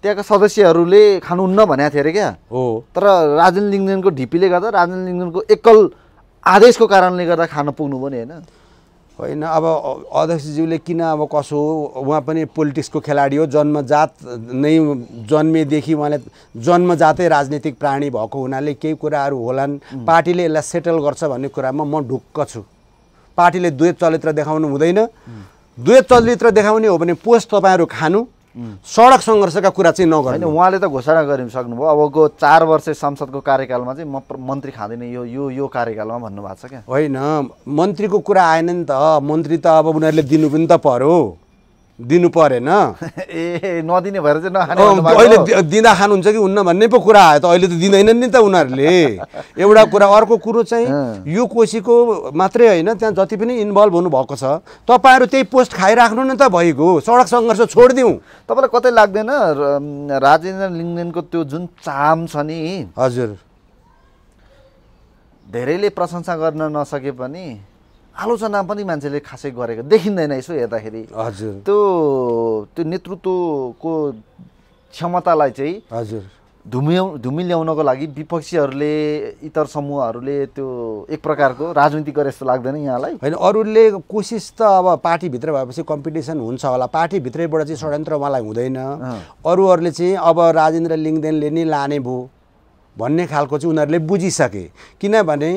B: त्यहाँका सदस्यहरूले खानुहुन्न भनेको थियो अरे क्या हो तर राजेन्द्र लिङ्गदेनको ढिपीले गर्दा राजेन्द्र लिङ्गदेनको एकल आदेशको कारणले गर्दा खान पुग्नु पनि होइन होइन अब अध्यक्षज्यूले किन अब कसो हो उहाँ पनि पोलिटिक्सको
A: खेलाडी हो जन्मजात नै जन्मेदेखि उहाँले जन्मजातै राजनीतिक प्राणी भएको हुनाले केही कुराहरू होलान् पार्टीले यसलाई सेटल गर्छ भन्ने कुरामा म ढुक्क छु पार्टीले दुवै चलित्र देखाउनु हुँदैन दुवै चलित्र देखाउने हो भने पोस्ट तपाईँहरू खानु सडक सङ्घर्षका कुरा चाहिँ नगर्नु
B: उहाँले त घोषणा गरिन सक्नुभयो अबको चार वर्ष संसदको कार्यकालमा चाहिँ म मन्त्री खाँदिनँ यो यो यो कार्यकालमा भन्नुभएको छ क्या
A: होइन मन्त्रीको कुरा आएन नि त मन्त्री त अब उनीहरूले दिनु पनि त पर्यो दिनु परेन (laughs)
B: ए नदिने भएर चाहिँ नखाने अहिले
A: दिँदा खानुहुन्छ कि हुन्न भन्ने पो कुरा आयो त अहिले त दिँदैनन् नि त उनीहरूले एउटा कुरा अर्को कुरो चाहिँ यो कोसीको मात्रै होइन त्यहाँ जति पनि इन्भल्भ हुनुभएको छ तपाईँहरू त्यही पोस्ट खाइराख्नु न त भइगयो सडक सङ्घर्ष छोडिदिउँ
B: तपाईँलाई कतै लाग्दैन राजेन्द्र लिङ्गेनको त्यो जुन चाम छ नि हजुर धेरैले प्रशंसा गर्न नसके पनि आलोचना पनि मान्छेले खासै गरेको देखिँदैन यसो हेर्दाखेरि हजुर त्यो त्यो नेतृत्वको क्षमतालाई चाहिँ हजुर धुम्याउ ल्याउनको लागि विपक्षीहरूले इतर समूहहरूले त्यो एक प्रकारको राजनीति गरे जस्तो लाग्दैन यहाँलाई
A: होइन अरूले कोसिस त अब पार्टीभित्र भएपछि कम्पिटिसन हुन्छ होला पार्टीभित्रैबाट चाहिँ षड्यन्त्र उहाँलाई हुँदैन अरूहरूले चाहिँ अब राजेन्द्र लिङ्गदेनले नै लाने भयो भन्ने खालको चाहिँ उनीहरूले बुझिसके किनभने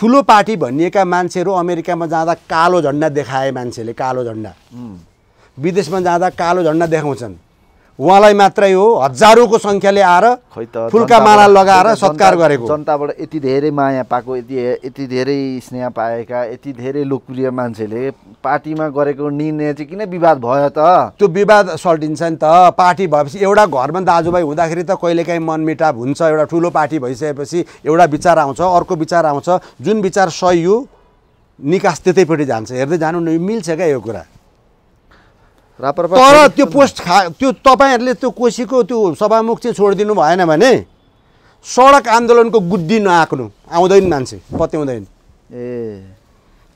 A: ठुलो पार्टी भनिएका मान्छेहरू अमेरिकामा जाँदा कालो झन्डा देखाए मान्छेले कालो झन्डा विदेशमा जाँदा कालो
B: झन्डा देखाउँछन् उहाँलाई मात्रै हो हजारौँको सङ्ख्याले आएर फुलका माला लगाएर सत्कार गरेको जनताबाट यति धेरै माया पाएको यति यति धेरै स्नेह पाएका यति धेरै लोकप्रिय मान्छेले पार्टीमा गरेको निर्णय चाहिँ किन विवाद भयो त त्यो विवाद
A: सल्टिन्छ नि त पार्टी भएपछि एउटा घरमा दाजुभाइ हुँदाखेरि त कहिलेकाहीँ मनमिटाप हुन्छ एउटा ठुलो पार्टी भइसकेपछि एउटा विचार आउँछ अर्को विचार आउँछ जुन विचार सही हो निकास त्यतैपट्टि जान्छ हेर्दै जानु न मिल्छ क्या यो कुरा तर त्यो पोस्ट खा त्यो तपाईँहरूले त्यो कोसीको त्यो सभामुख चाहिँ छोडिदिनु भएन भने सडक आन्दोलनको गुड्डी नआक्नु आउँदैन मान्छे पत्याउँदैन
B: ए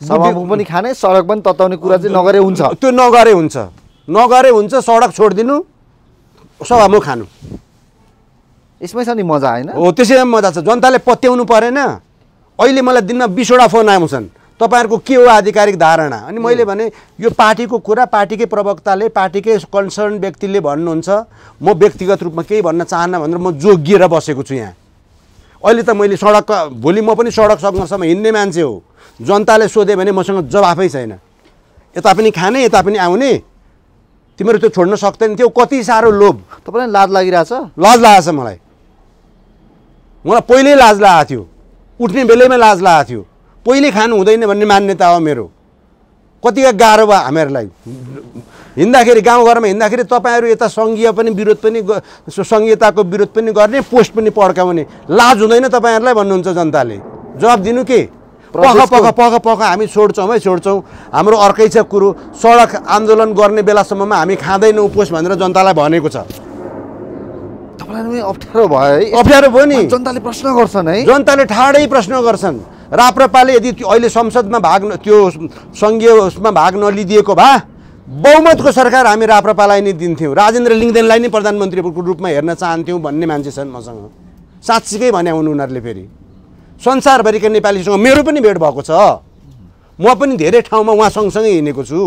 B: सभामुख पनि खाने सडक पनि तताउने कुरा चाहिँ नगरे हुन्छ त्यो नगरे हुन्छ नगरे हुन्छ सडक छोडिदिनु सभामुख खानु यसमै छ नि मजा होइन
A: हो त्यसैमा मजा छ जनताले पत्याउनु परेन अहिले मलाई दिनमा बिसवटा फोन आउँछन् तपाईँहरूको के हो आधिकारिक धारणा अनि मैले भने यो पार्टीको कुरा पार्टीकै प्रवक्ताले पार्टीकै कन्सर्न व्यक्तिले भन्नुहुन्छ म व्यक्तिगत रूपमा केही भन्न चाहन्न भनेर म जोगिएर बसेको छु यहाँ अहिले त मैले सडक भोलि म पनि सडक सङ्घर्षमा हिँड्ने मान्छे हो जनताले सोध्यो भने मसँग जवाफै छैन यता पनि खाने यता पनि आउने तिमीहरू त्यो छोड्न सक्दैन थियो कति साह्रो लोभ तपाईँलाई लाज लागिरहेछ लाज लागेको छ मलाई मलाई पहिल्यै लाज लागेको थियो उठ्ने बेलैमा लाज लागेको थियो पहिले खानु हुँदैन भन्ने मान्यता हो मेरो कतिका गाह्रो भयो हामीहरूलाई हिँड्दाखेरि गाउँघरमा हिँड्दाखेरि तपाईँहरू यता सङ्घीय पनि विरोध पनि सङ्घीयताको विरोध पनि गर्ने पोस्ट पनि पड्काउने लाज हुँदैन तपाईँहरूलाई भन्नुहुन्छ जनताले जवाब दिनु के पख पख पख पख हामी छोड्छौँ है छोड्छौँ हाम्रो अर्कै छ कुरो सडक आन्दोलन गर्ने बेलासम्ममा हामी खाँदैनौँ पोस्ट भनेर जनतालाई भनेको छ
B: तपाईँलाई अप्ठ्यारो भयो है
A: अप्ठ्यारो भयो नि जनताले प्रश्न गर्छन् है जनताले ठाडै प्रश्न गर्छन् राप्रपाले यदि अहिले संसदमा भाग त्यो सङ्घीय उसमा भाग नलिदिएको भए बहुमतको सरकार हामी राप्रपालाई नै दिन्थ्यौँ राजेन्द्र लिङ्गदेनलाई नै प्रधानमन्त्रीको रूपमा हेर्न चाहन्थ्यौँ भन्ने मान्छे छन् मसँग साँच्चीकै भने हुन् उनीहरूले फेरि संसारभरिका नेपालीसँग मेरो पनि भेट भएको छ म पनि धेरै ठाउँमा उहाँ सँगसँगै हिँडेको छु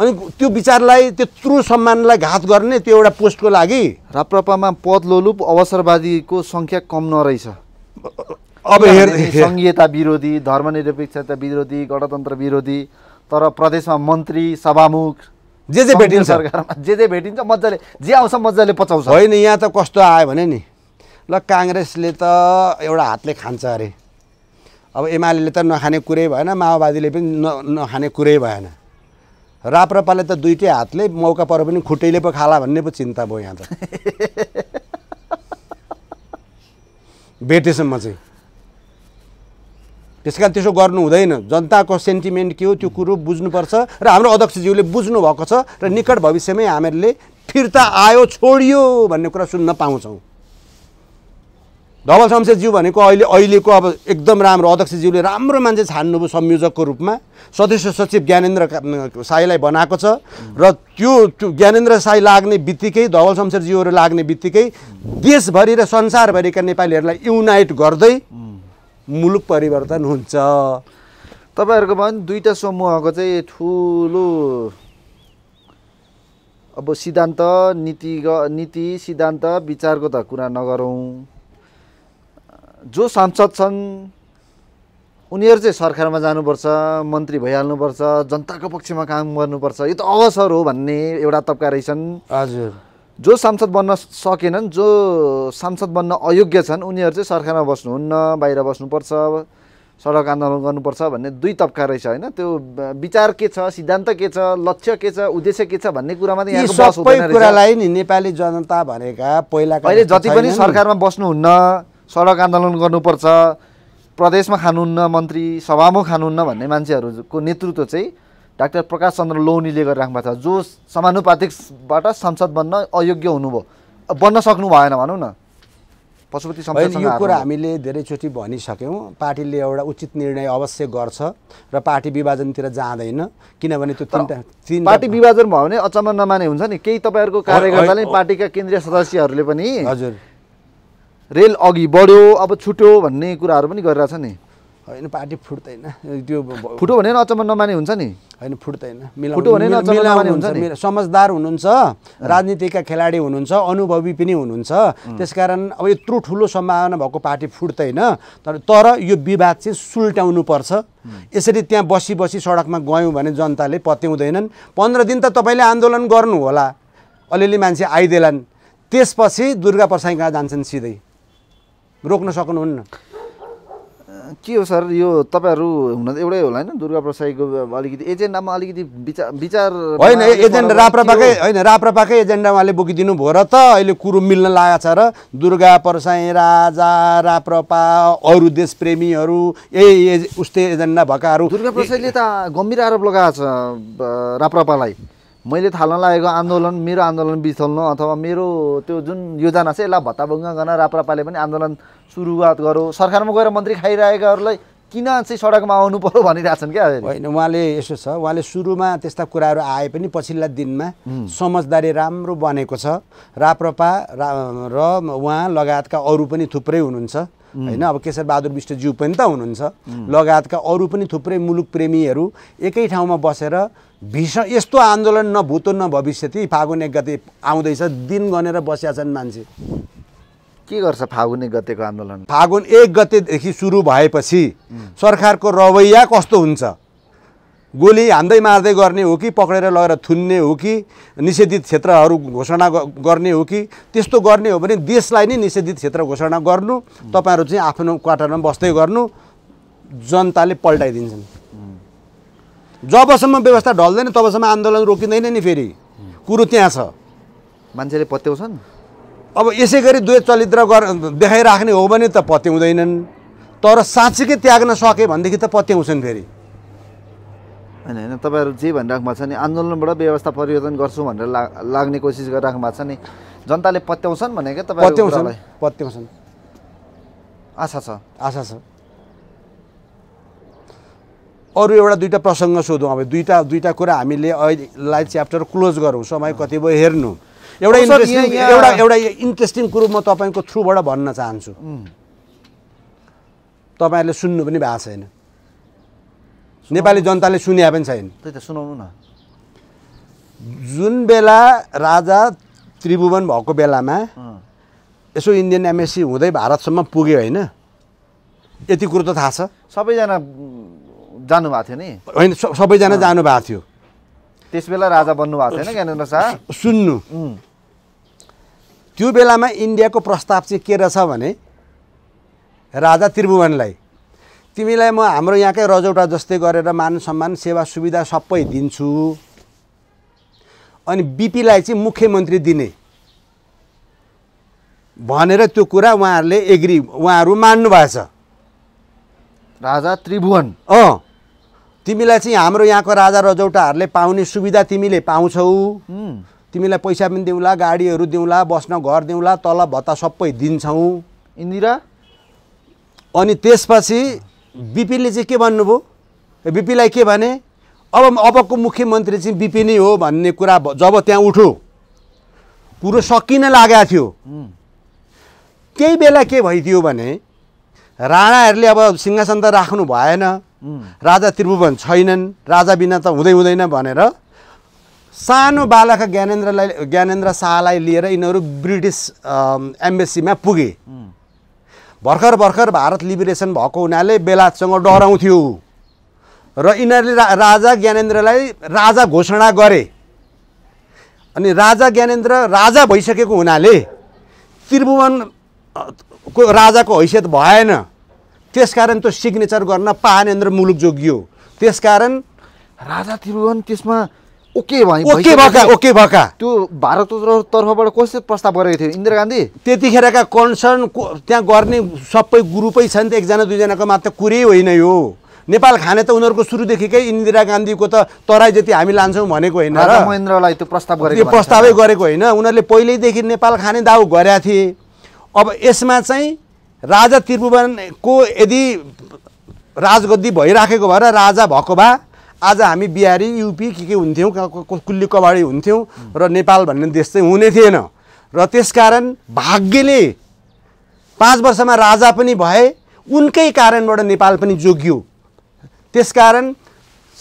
A: अनि त्यो विचारलाई
B: त्यो त्यत्रो सम्मानलाई घात गर्ने त्यो एउटा पोस्टको लागि राप्रपामा पद लोलुप अवसरवादीको सङ्ख्या कम नरहेछ अब सङ्घीयता विरोधी धर्मनिरपेक्षता विरोधी गणतन्त्र विरोधी तर प्रदेशमा मन्त्री सभामुख जे जे भेटिन्छ सरकारमा जे जे भेटिन्छ मजाले जे आउँछ मजाले पचाउँछ होइन यहाँ त कस्तो आयो भने नि
A: ल काङ्ग्रेसले त एउटा हातले खान्छ अरे अब एमाले त नखाने कुरै भएन माओवादीले पनि न नखाने कुरै भएन राप्रपाले त दुइटै हातले मौका परे पनि खुट्टैले पो खाला भन्ने पो चिन्ता भयो यहाँ त (laughs) भेटेछ म चाहिँ त्यस कारण त्यसो गर्नु हुँदैन जनताको सेन्टिमेन्ट के हो त्यो कुरो बुझ्नुपर्छ र हाम्रो अध्यक्षज्यूले बुझ्नु भएको छ र निकट भविष्यमै हामीहरूले फिर्ता आयो छोडियो भन्ने कुरा सुन्न पाउँछौँ धवल शमशेरज्यू भनेको अहिले अहिलेको अब एकदम राम्रो अध्यक्षज्यूले राम्रो मान्छे छान्नुभयो संयोजकको रूपमा सदस्य सचिव ज्ञानेन्द्र साईलाई बनाएको छ र त्यो ज्ञानेन्द्र साई लाग्ने बित्तिकै धवल शमशेरज्यूहरू लाग्ने बित्तिकै देशभरि र संसारभरिका नेपालीहरूलाई युनाइट गर्दै मुलुक परिवर्तन हुन्छ
B: तपाईँहरूकोमा पनि दुईवटा समूहको चाहिँ ठुलो अब सिद्धान्त नीति नीति सिद्धान्त विचारको त कुरा नगरौँ जो सांसद छन् उनीहरू चाहिँ सरकारमा जानुपर्छ मन्त्री भइहाल्नुपर्छ जनताको पक्षमा काम गर्नुपर्छ यो त अवसर हो भन्ने एउटा तबका रहेछन् हजुर जो सांसद बन्न सकेनन् जो सांसद बन्न अयोग्य छन् उनीहरू चाहिँ सरकारमा बस्नुहुन्न बाहिर बस्नुपर्छ सडक आन्दोलन गर्नुपर्छ भन्ने दुई तबका रहेछ होइन त्यो विचार के छ सिद्धान्त के छ लक्ष्य के छ उद्देश्य के छ भन्ने कुरामा त सबै कुरालाई
A: नि नेपाली जनता भनेका पहिला अहिले जति पनि सरकारमा
B: बस्नुहुन्न सडक आन्दोलन गर्नुपर्छ प्रदेशमा खानुहुन्न मन्त्री सभामा खानुहुन्न भन्ने मान्छेहरूको नेतृत्व चाहिँ डाक्टर प्रकाश चन्द्र लोनीले गरिराख्नु भएको छ जो समानुपातिकबाट संसद बन्न अयोग्य हुनुभयो बन्न सक्नु भएन भनौँ न
A: पशुपति यो कुरा हामीले धेरैचोटि भनिसक्यौँ पार्टीले एउटा उचित निर्णय अवश्य गर्छ
B: र पार्टी विभाजनतिर जाँदैन किनभने त्यो तिनवटा तिन पार्टी विभाजन भयो भने अचम्म नमाने हुन्छ नि केही तपाईँहरूको कार्यकर्ताले पार्टीका केन्द्रीय सदस्यहरूले पनि हजुर रेल अघि बढ्यो अब छुट्यो भन्ने कुराहरू पनि गरिरहेछ नि
A: होइन पार्टी फुट्दैन त्यो फुटो
B: भने अचम्म नमाने हुन्छ नि
A: होइन फुट्दैन फुटो भने हुन्छ समझदार हुनुहुन्छ राजनीतिका खेलाडी हुनुहुन्छ अनुभवी पनि हुनुहुन्छ त्यसकारण अब यत्रो ठुलो सम्भावना भएको पार्टी फुट्दैन तर तर यो विवाद चाहिँ सुल्ट्याउनु पर्छ यसरी त्यहाँ बसी बसी सडकमा गयौँ भने जनताले पत्याउँदैनन् पन्ध्र दिन त तपाईँले आन्दोलन गर्नु होला अलिअलि मान्छे आइदिएलान् त्यसपछि दुर्गा प्रसाई कहाँ जान्छन् सिधै
B: रोक्न सक्नुहुन्न के हो सर यो तपाईँहरू हुन त एउटै होला होइन दुर्गा प्रसाईको अलिकति एजेन्डामा अलिकति विचार विचार होइन एजेन्डा राप्रपाकै
A: होइन राप्रपाकै एजेन्डा उहाँले बोकिदिनु भयो र त अहिले कुरो मिल्न लागेको छ र दुर्गा प्रसाई राजा राप्रपा अरू देशप्रेमीहरू यही एजे उस्तै एजेन्डा
B: भएकाहरू दुर्गा प्रसाईले त गम्भीर आरोप लगाएको छ राप्रपालाई मैले थाल्न लागेको आन्दोलन मेरो आन्दोलन बिथल्नु अथवा मेरो त्यो जुन योजना छ यसलाई भत्ताभुङ्गा गर्न राप्रपाले पनि आन्दोलन सुरुवात गरौँ सरकारमा गएर मन्त्री खाइरहेकाहरूलाई किन चाहिँ सडकमा आउनु पर्यो भनिरहेछन् क्या होइन उहाँले यसो छ उहाँले सुरुमा त्यस्ता कुराहरू आए पनि पछिल्ला दिनमा
A: समझदारी राम्रो बनेको छ राप्रपा र उहाँ लगायतका अरू पनि थुप्रै हुनुहुन्छ होइन अब केशरबहादुर विष्टज्यू पनि त हुनुहुन्छ लगायतका अरू पनि थुप्रै मुलुक प्रेमीहरू एकै ठाउँमा बसेर भीषण यस्तो आन्दोलन नभूतो न भविष्यति फागुन एक गते आउँदैछ दिन गनेर बसिया छन् मान्छे के गर्छ फागुन एक गतेको आन्दोलन फागुन एक गतेदेखि सुरु भएपछि सरकारको रवैया कस्तो हुन्छ गोली हान्दै मार्दै गर्ने हो कि पक्रेर लगेर थुन्ने हो कि निषेधित क्षेत्रहरू घोषणा गर्ने हो कि त्यस्तो गर्ने हो भने देशलाई नै निषेधित क्षेत्र घोषणा गर्नु तपाईँहरू चाहिँ आफ्नो क्वार्टरमा बस्दै गर्नु जनताले पल्टाइदिन्छन् जबसम्म व्यवस्था ढल्दैन तबसम्म आन्दोलन रोकिँदैन नि फेरि कुरो त्यहाँ छ मान्छेले पत्याउँछन् अब यसै गरी दुवै चरित्र गर देखाइराख्ने हो भने त पत्याउँदैनन् तर साँच्चीकै त्याग्न सके भनेदेखि त पत्याउँछन् फेरि
B: होइन होइन तपाईँहरू जे भनिराख्नु भएको छ नि आन्दोलनबाट व्यवस्था परिवर्तन गर्छु भनेर ला लाग्ने कोसिस गरिराख्नु भएको छ नि जनताले पत्याउँछन् भने क्या तपाईँ पत्याउँछन्
A: पत्याउँछन् आशा छ आशा छ अरू एउटा दुईवटा प्रसङ्ग सोधौँ अब दुईवटा दुईवटा कुरा हामीले अहिलेलाई च्याप्टर क्लोज गरौँ समय कति भयो हेर्नु
B: एउटा इन्ट्रेस्टिङ एउटा एउटा
A: इन्ट्रेस्टिङ कुरो म तपाईँको थ्रुबाट भन्न चाहन्छु तपाईँहरूले सुन्नु पनि भएको छैन नेपाली जनताले सुने पनि छैन त्यही त सुनाउनु न जुन बेला राजा त्रिभुवन भएको बेलामा यसो इन्डियन एमएससी हुँदै भारतसम्म पुग्यो होइन
B: यति कुरो त थाहा छ सबैजना जानुभएको थियो नि होइन सबैजना जानुभएको थियो त्यस बेला राजा बन्नुभएको थिएन ज्ञानेन्द्र शाह सुन्नु त्यो बेलामा इन्डियाको प्रस्ताव चाहिँ के रहेछ
A: भने राजा त्रिभुवनलाई तिमीलाई म हाम्रो यहाँकै रजौटा जस्तै गरेर मान सम्मान सेवा सुविधा सबै दिन्छु अनि बिपीलाई चाहिँ मुख्यमन्त्री दिने भनेर त्यो कुरा उहाँहरूले एग्री उहाँहरू मान्नुभएछ राजा त्रिभुवन अँ तिमीलाई चाहिँ हाम्रो यहाँको राजा रजौटाहरूले पाउने सुविधा तिमीले पाउँछौ तिमीलाई पैसा पनि दिउँला गाडीहरू दिउँला बस्न घर दिउँला तल भत्ता सबै दिन्छौ इन्दिरा अनि त्यसपछि बिपिनले चाहिँ के भन्नुभयो बिपीलाई के भने अब अबको मुख्यमन्त्री चाहिँ बिपी नै हो भन्ने कुरा जब त्यहाँ उठो कुरो सकिन लागेको थियो त्यही बेला के भइदियो भने राणाहरूले अब सिंहासन त राख्नु भएन राजा त्रिभुवन छैनन् राजा बिना त हुँदै हुँदैन भनेर सानो बालक ज्ञानेन्द्रलाई ज्ञानेन्द्र शाहलाई लिएर यिनीहरू ब्रिटिस एम्बेसीमा पुगे भर्खर भर्खर भारत लिबरेसन भएको हुनाले बेलायतसँग डराउँथ्यो र यिनीहरूले रा, राजा ज्ञानेन्द्रलाई राजा घोषणा गरे अनि राजा ज्ञानेन्द्र राजा भइसकेको हुनाले त्रिभुवन को राजाको हैसियत भएन त्यसकारण त्यो सिग्नेचर गर्न पाहानेन्द्र मुलुक जोगियो
B: त्यसकारण राजा त्रिभुवन त्यसमा ओके भयो ओके भएका ओके भएका त्यो भारत तर्फबाट कसले प्रस्ताव गरेको थियो इन्दिरा गान्धी त्यतिखेरका कन्सर्न
A: त्यहाँ गर्ने सबै ग्रुपै छन् त एकजना दुईजनाको मात्र कुरै होइन यो नेपाल खाने त उनीहरूको सुरुदेखिकै इन्दिरा गान्धीको त तराई जति हामी लान्छौँ भनेको होइन र
B: महेन्द्रलाई त्यो प्रस्ताव गरेको त्यो प्रस्तावै
A: गरेको होइन उनीहरूले पहिल्यैदेखि नेपाल खाने दाउ गरेका थिए अब यसमा चाहिँ राजा त्रिभुवनको यदि राजगद्दी भइराखेको भएर राजा भएको भए आज हामी बिहारी युपी के के हुन्थ्यौँ कुल्ली कबाडी हुन्थ्यौँ र नेपाल भन्ने देश चाहिँ हुने थिएन र त्यसकारण भाग्यले पाँच वर्षमा राजा पनि भए उनकै कारणबाट नेपाल पनि जोगियो
B: त्यसकारण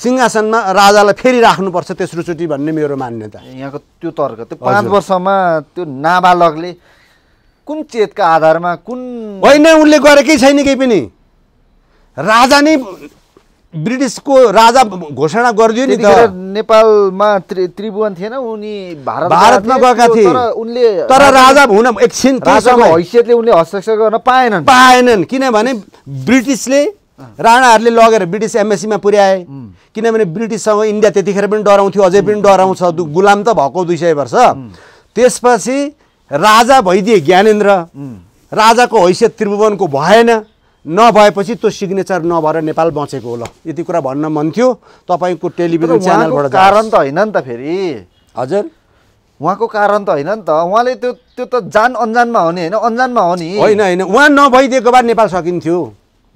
B: सिंहासनमा राजालाई फेरि राख्नुपर्छ तेस्रोचोटि भन्ने मेरो मान्यता यहाँको त्यो तर्क त्यो पाँच वर्षमा त्यो नाबालकले कुन चेतका आधारमा कुन होइन उनले गरेकै छैन केही पनि राजा नै
A: ब्रिटिसको राजा घोषणा गरिदियो नि त
B: नेपालमा त्रिभुवन थिएन उनी भारतमा गएका थिए उनले तर राजा हुन
A: एकछिन हैसियतले उनले हस्ताक्षर गर्न पाएनन् पाएनन् किनभने ब्रिटिसले राणाहरूले लगेर ब्रिटिस एम्बेसीमा पुर्याए किनभने ब्रिटिससँग इन्डिया त्यतिखेर पनि डराउँथ्यो अझै पनि डराउँछ गुलाम त भएको दुई सय वर्ष त्यसपछि राजा भइदिए ज्ञानेन्द्र राजाको हैसियत त्रिभुवनको भएन नभएपछि त्यो सिग्नेचर नभएर नेपाल बचेको हो ल यति कुरा
B: भन्न मन थियो तपाईँको टेलिभिजन च्यानलबाट कारण त होइन नि त फेरि हजुर उहाँको कारण त होइन नि त उहाँले त्यो त्यो त जान अन्जानमा हो नि होइन अन्जानमा हो नि होइन होइन
A: उहाँ नभइदिएको भए नेपाल सकिन्थ्यो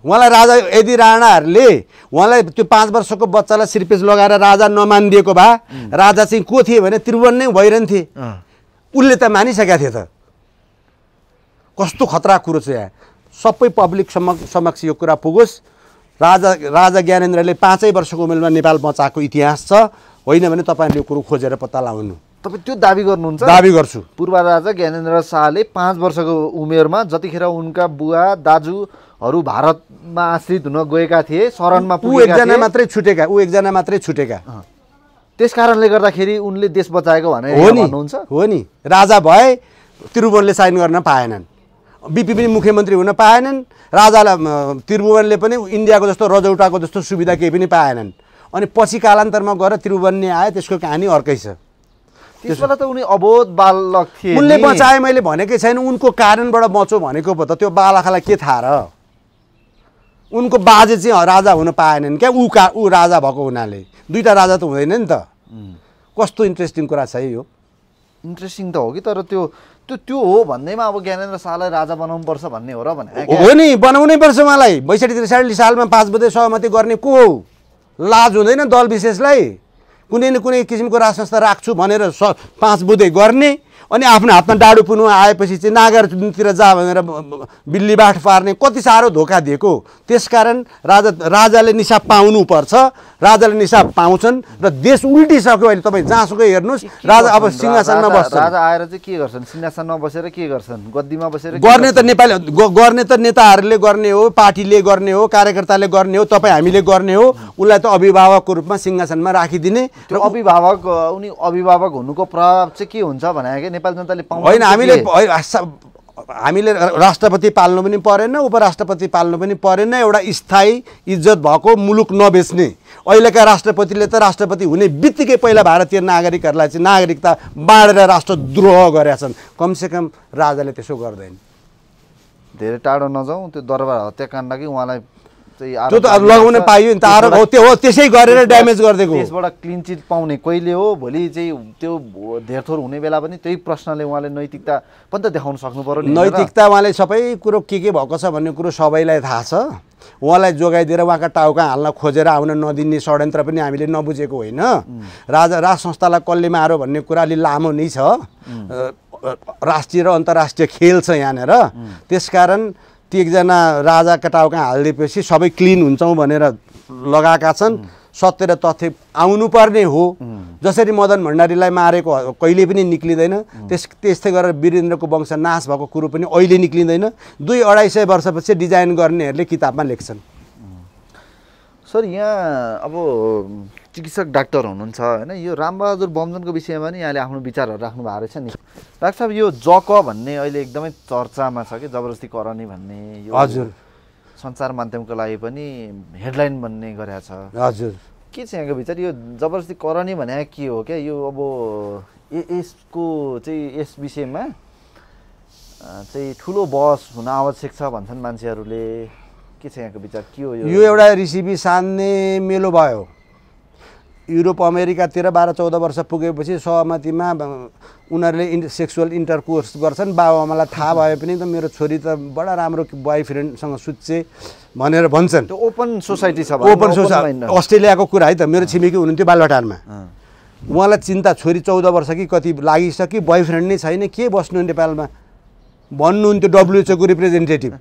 A: उहाँलाई राजा यदि राणाहरूले उहाँलाई त्यो पाँच वर्षको बच्चालाई सिरपेज लगाएर राजा नमानिदिएको भए राजा चाहिँ को थिए भने त्रिभुवन नै भइरहन्थे उसले त मानिसकेका थिए त कस्तो खतरा कुरो छ यहाँ सबै पब्लिक समक्ष समक्ष यो कुरा पुगोस् राजा राजा ज्ञानेन्द्रले पाँचै वर्षको उमेरमा नेपाल बचाएको इतिहास छ होइन भने तपाईँहरूले यो कुरो खोजेर पत्ता लगाउनु
B: तपाईँ त्यो दावी गर्नुहुन्छ दावी गर्छु पूर्व राजा ज्ञानेन्द्र शाहले पाँच वर्षको उमेरमा जतिखेर उनका बुवा दाजुहरू भारतमा आश्रित हुन गएका थिए शरणमा ऊ एकजना मात्रै
A: छुटेका ऊ एकजना मात्रै छुटेका
B: त्यस कारणले गर्दाखेरि उनले देश बचाएको भनेर हो नि
A: हो नि राजा भए त्रिभुवनले साइन गर्न पाएनन् बिपी पनि मुख्यमन्त्री हुन पाएनन् राजालाई त्रिभुवनले पनि इन्डियाको जस्तो रजौटाको जस्तो सुविधा केही पनि पाएनन् अनि पछि कालान्तरमा गएर त्रिभुवन नै आयो त्यसको कहानी अर्कै छ
B: बेला त उनी अबोध बालक थिए उनले बचाए
A: मैले भनेकै छैन उनको कारणबाट बचो भनेको पो त त्यो बालखालाई के थाहा र उनको बाजे चाहिँ राजा हुन पाएनन् क्या ऊ का
B: ऊ राजा भएको हुनाले दुईवटा राजा त हुँदैन नि त कस्तो इन्ट्रेस्टिङ कुरा छ है यो इन्ट्रेस्टिङ त हो कि तर त्यो त्यो त्यो हो भन्दैमा अब ज्ञानेन्द्र शाहलाई राजा बनाउनु पर्छ भन्ने हो र भने हो
A: नि बनाउनै पर्छ उहाँलाई बैसठी त्रिसठी सालमा पाँच बजे सहमति गर्ने को हो लाज हुँदैन दल विशेषलाई कुनै न कुनै किसिमको राज संस्था राख्छु भनेर स पाँच बुधे गर्ने अनि आफ्नो हातमा डाडु पुनु आएपछि चाहिँ नागरतिर जा भनेर बिल्ली बाठ पार्ने कति साह्रो धोका दिएको त्यसकारण राजा राजाले निसा पाउनुपर्छ राजाले निसा पाउँछन् र देश उल्टिसक्यो अहिले तपाईँ जहाँसुकै हेर्नुहोस् राजा अब सिंहासनमा बस्छ राजा
B: आएर चाहिँ के गर्छन् सिंहासनमा बसेर के गर्छन् गद्दीमा बसेर गर्ने
A: त नेपाली गर्ने त नेताहरूले गर्ने हो पार्टीले गर्ने हो कार्यकर्ताले गर्ने हो तपाईँ हामीले गर्ने हो
B: उसलाई त अभिभावकको रूपमा सिंहासनमा राखिदिने र अभिभावक उनी अभिभावक हुनुको प्रभाव चाहिँ के हुन्छ भने नेपाल जनताले पाउँछ होइन हामीले
A: हामीले राष्ट्रपति पाल्नु पनि परेन उपराष्ट्रपति पाल्नु पनि परेन एउटा स्थायी इज्जत भएको मुलुक नबेच्ने अहिलेका राष्ट्रपतिले त राष्ट्रपति हुने बित्तिकै पहिला भारतीय नागरिकहरूलाई चाहिँ नागरिकता बाँडेर राष्ट्रद्रोह गरेका छन् कमसेकम राजाले त्यसो गर्दैन
B: धेरै टाढो नजाउँ त्यो दरबार हत्याकाण्ड कि उहाँलाई त्यो त लगाउनै पाइयो नि तार हो त्यो हो त्यसै गरेर ड्यामेज गरिदिएको त्यसबाट क्लिन चिट पाउने कहिले हो भोलि चाहिँ त्यो धेरथोर हुने बेला पनि त्यही प्रश्नले उहाँले नैतिकता पनि त देखाउन सक्नु पऱ्यो नैतिकता उहाँले सबै कुरो
A: के के भएको छ भन्ने कुरो सबैलाई थाहा छ उहाँलाई जोगाइदिएर उहाँका टाउका हाल्न खोजेर आउन नदिने षड्यन्त्र पनि हामीले नबुझेको होइन राजा राज संस्थालाई कसले मारो भन्ने कुरा अलि लामो नै छ राष्ट्रिय र अन्तर्राष्ट्रिय खेल छ यहाँनिर त्यसकारण ती एकजना राजा कटाउका हालिदिएपछि सबै क्लिन हुन्छौँ भनेर लगाएका छन् सत्य र तथ्य आउनुपर्ने हो जसरी मदन भण्डारीलाई मारेको कहिले पनि निक्लिँदैन त्यस त्यस्तै गरेर वीरेन्द्रको वंश नाश भएको कुरो पनि अहिले निक्लिँदैन दुई अढाई सय वर्षपछि डिजाइन गर्नेहरूले किताबमा लेख्छन्
B: सर यहाँ अब चिकित्सक डाक्टर हुनुहुन्छ होइन यो रामबहादुर बमजनको विषयमा नि यहाँले आफ्नो विचारहरू राख्नु भएको रहेछ नि डाक्टर साहब यो जक भन्ने अहिले एकदमै चर्चामा छ कि जबरजस्ती करनी भन्ने यो हजुर सञ्चार माध्यमको लागि पनि हेडलाइन बन्ने गरेका छ हजुर के छ यहाँको विचार यो जबरजस्ती करनी भने के हो क्या यो अब ए यसको चाहिँ यस विषयमा चाहिँ ठुलो बहस हुन आवश्यक छ भन्छन् मान्छेहरूले के छ यहाँको विचार के हो यो
A: एउटा रेसिपी सान्ने मेलो भयो युरोप अमेरिकातिर बाह्र चौध वर्ष पुगेपछि सहमतिमा उनीहरूले इन् सेक्सुअल इन्टरकोर्स गर्छन् बाबुआमालाई थाहा भए पनि त मेरो छोरी त बडा राम्रो बोय फ्रेन्डसँग सुत्छे भनेर भन्छन् त्यो ओपन सोसाइटी छ ओपन सोसाइटी अस्ट्रेलियाको कुरा है त मेरो छिमेकी हुनुहुन्थ्यो बालवाटारमा उहाँलाई चिन्ता छोरी चौध वर्ष कि कति लागिसक्यो बोय फ्रेन्ड नै छैन के बस्नु नेपालमा भन्नुहुन्थ्यो डब्लुएचओको रिप्रेजेन्टेटिभ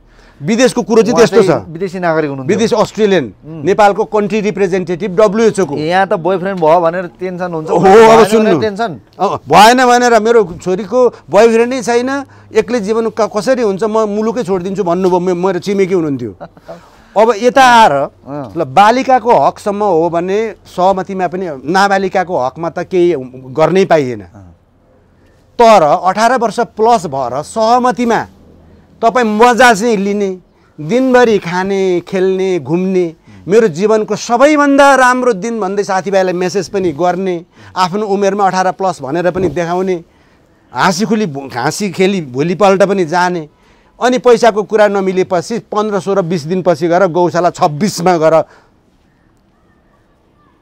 B: विदेशको कुरो चाहिँ त्यस्तो छ विदेशी नागरिक हुनुहुन्छ विदेश अस्ट्रेलियन नेपालको कन्ट्री रिप्रेजेन्टेटिभ डब्लुएचओको यहाँ त बोयफ्रेन्ड भयो भनेर टेन्सन हुन्छ हो अब सुन्नु टेन्सन भएन
A: भनेर मेरो छोरीको नै छैन एक्लै जीवन कसरी हुन्छ म मुलुकै छोडिदिन्छु भन्नुभयो मेरो छिमेकी हुनुहुन्थ्यो (laughs) अब यता आएर ल बालिकाको हकसम्म हो भने सहमतिमा पनि नाबालिकाको हकमा त केही गर्नै पाइएन तर अठार वर्ष प्लस भएर सहमतिमा तपाईँ मजा चाहिँ लिने दिनभरि खाने खेल्ने घुम्ने मेरो जीवनको सबैभन्दा राम्रो दिन भन्दै साथीभाइलाई मेसेज पनि गर्ने आफ्नो उमेरमा अठार प्लस भनेर पनि देखाउने हाँसी खुली हाँसी खेली भोलिपल्ट पनि जाने अनि पैसाको कुरा नमिलेपछि पन्ध्र सोह्र बिस दिनपछि गएर गौशाला छब्बिसमा गएर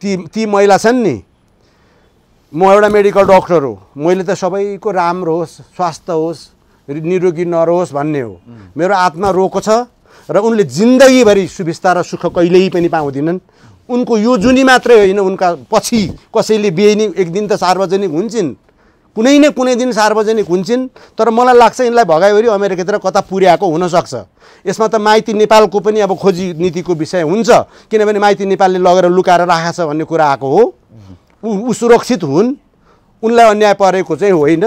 A: ती ती महिला छन् नि म एउटा मेडिकल डक्टर हो मैले त सबैको राम्रो होस् स्वास्थ्य होस् निरोगी नरहोस् भन्ने हो मेरो आत्मा रोको छ र उनले जिन्दगीभरि सुविस्ता र सुख कहिल्यै पनि पाउँदैनन् उनको यो जुनी मात्रै होइन उनका पछि कसैले बिहेनी एक दिन त सार्वजनिक हुन्छन् कुनै न कुनै दिन सार्वजनिक हुन्छन् तर मलाई लाग्छ यिनलाई भगाइवरी अमेरिकातिर कता पुर्याएको हुनसक्छ यसमा त माइती नेपालको पनि अब खोजी नीतिको विषय हुन्छ किनभने माइती नेपालले लगेर लुकाएर राखेको छ भन्ने कुरा आएको हो ऊ सुरक्षित हुन् उनलाई अन्याय परेको चाहिँ होइन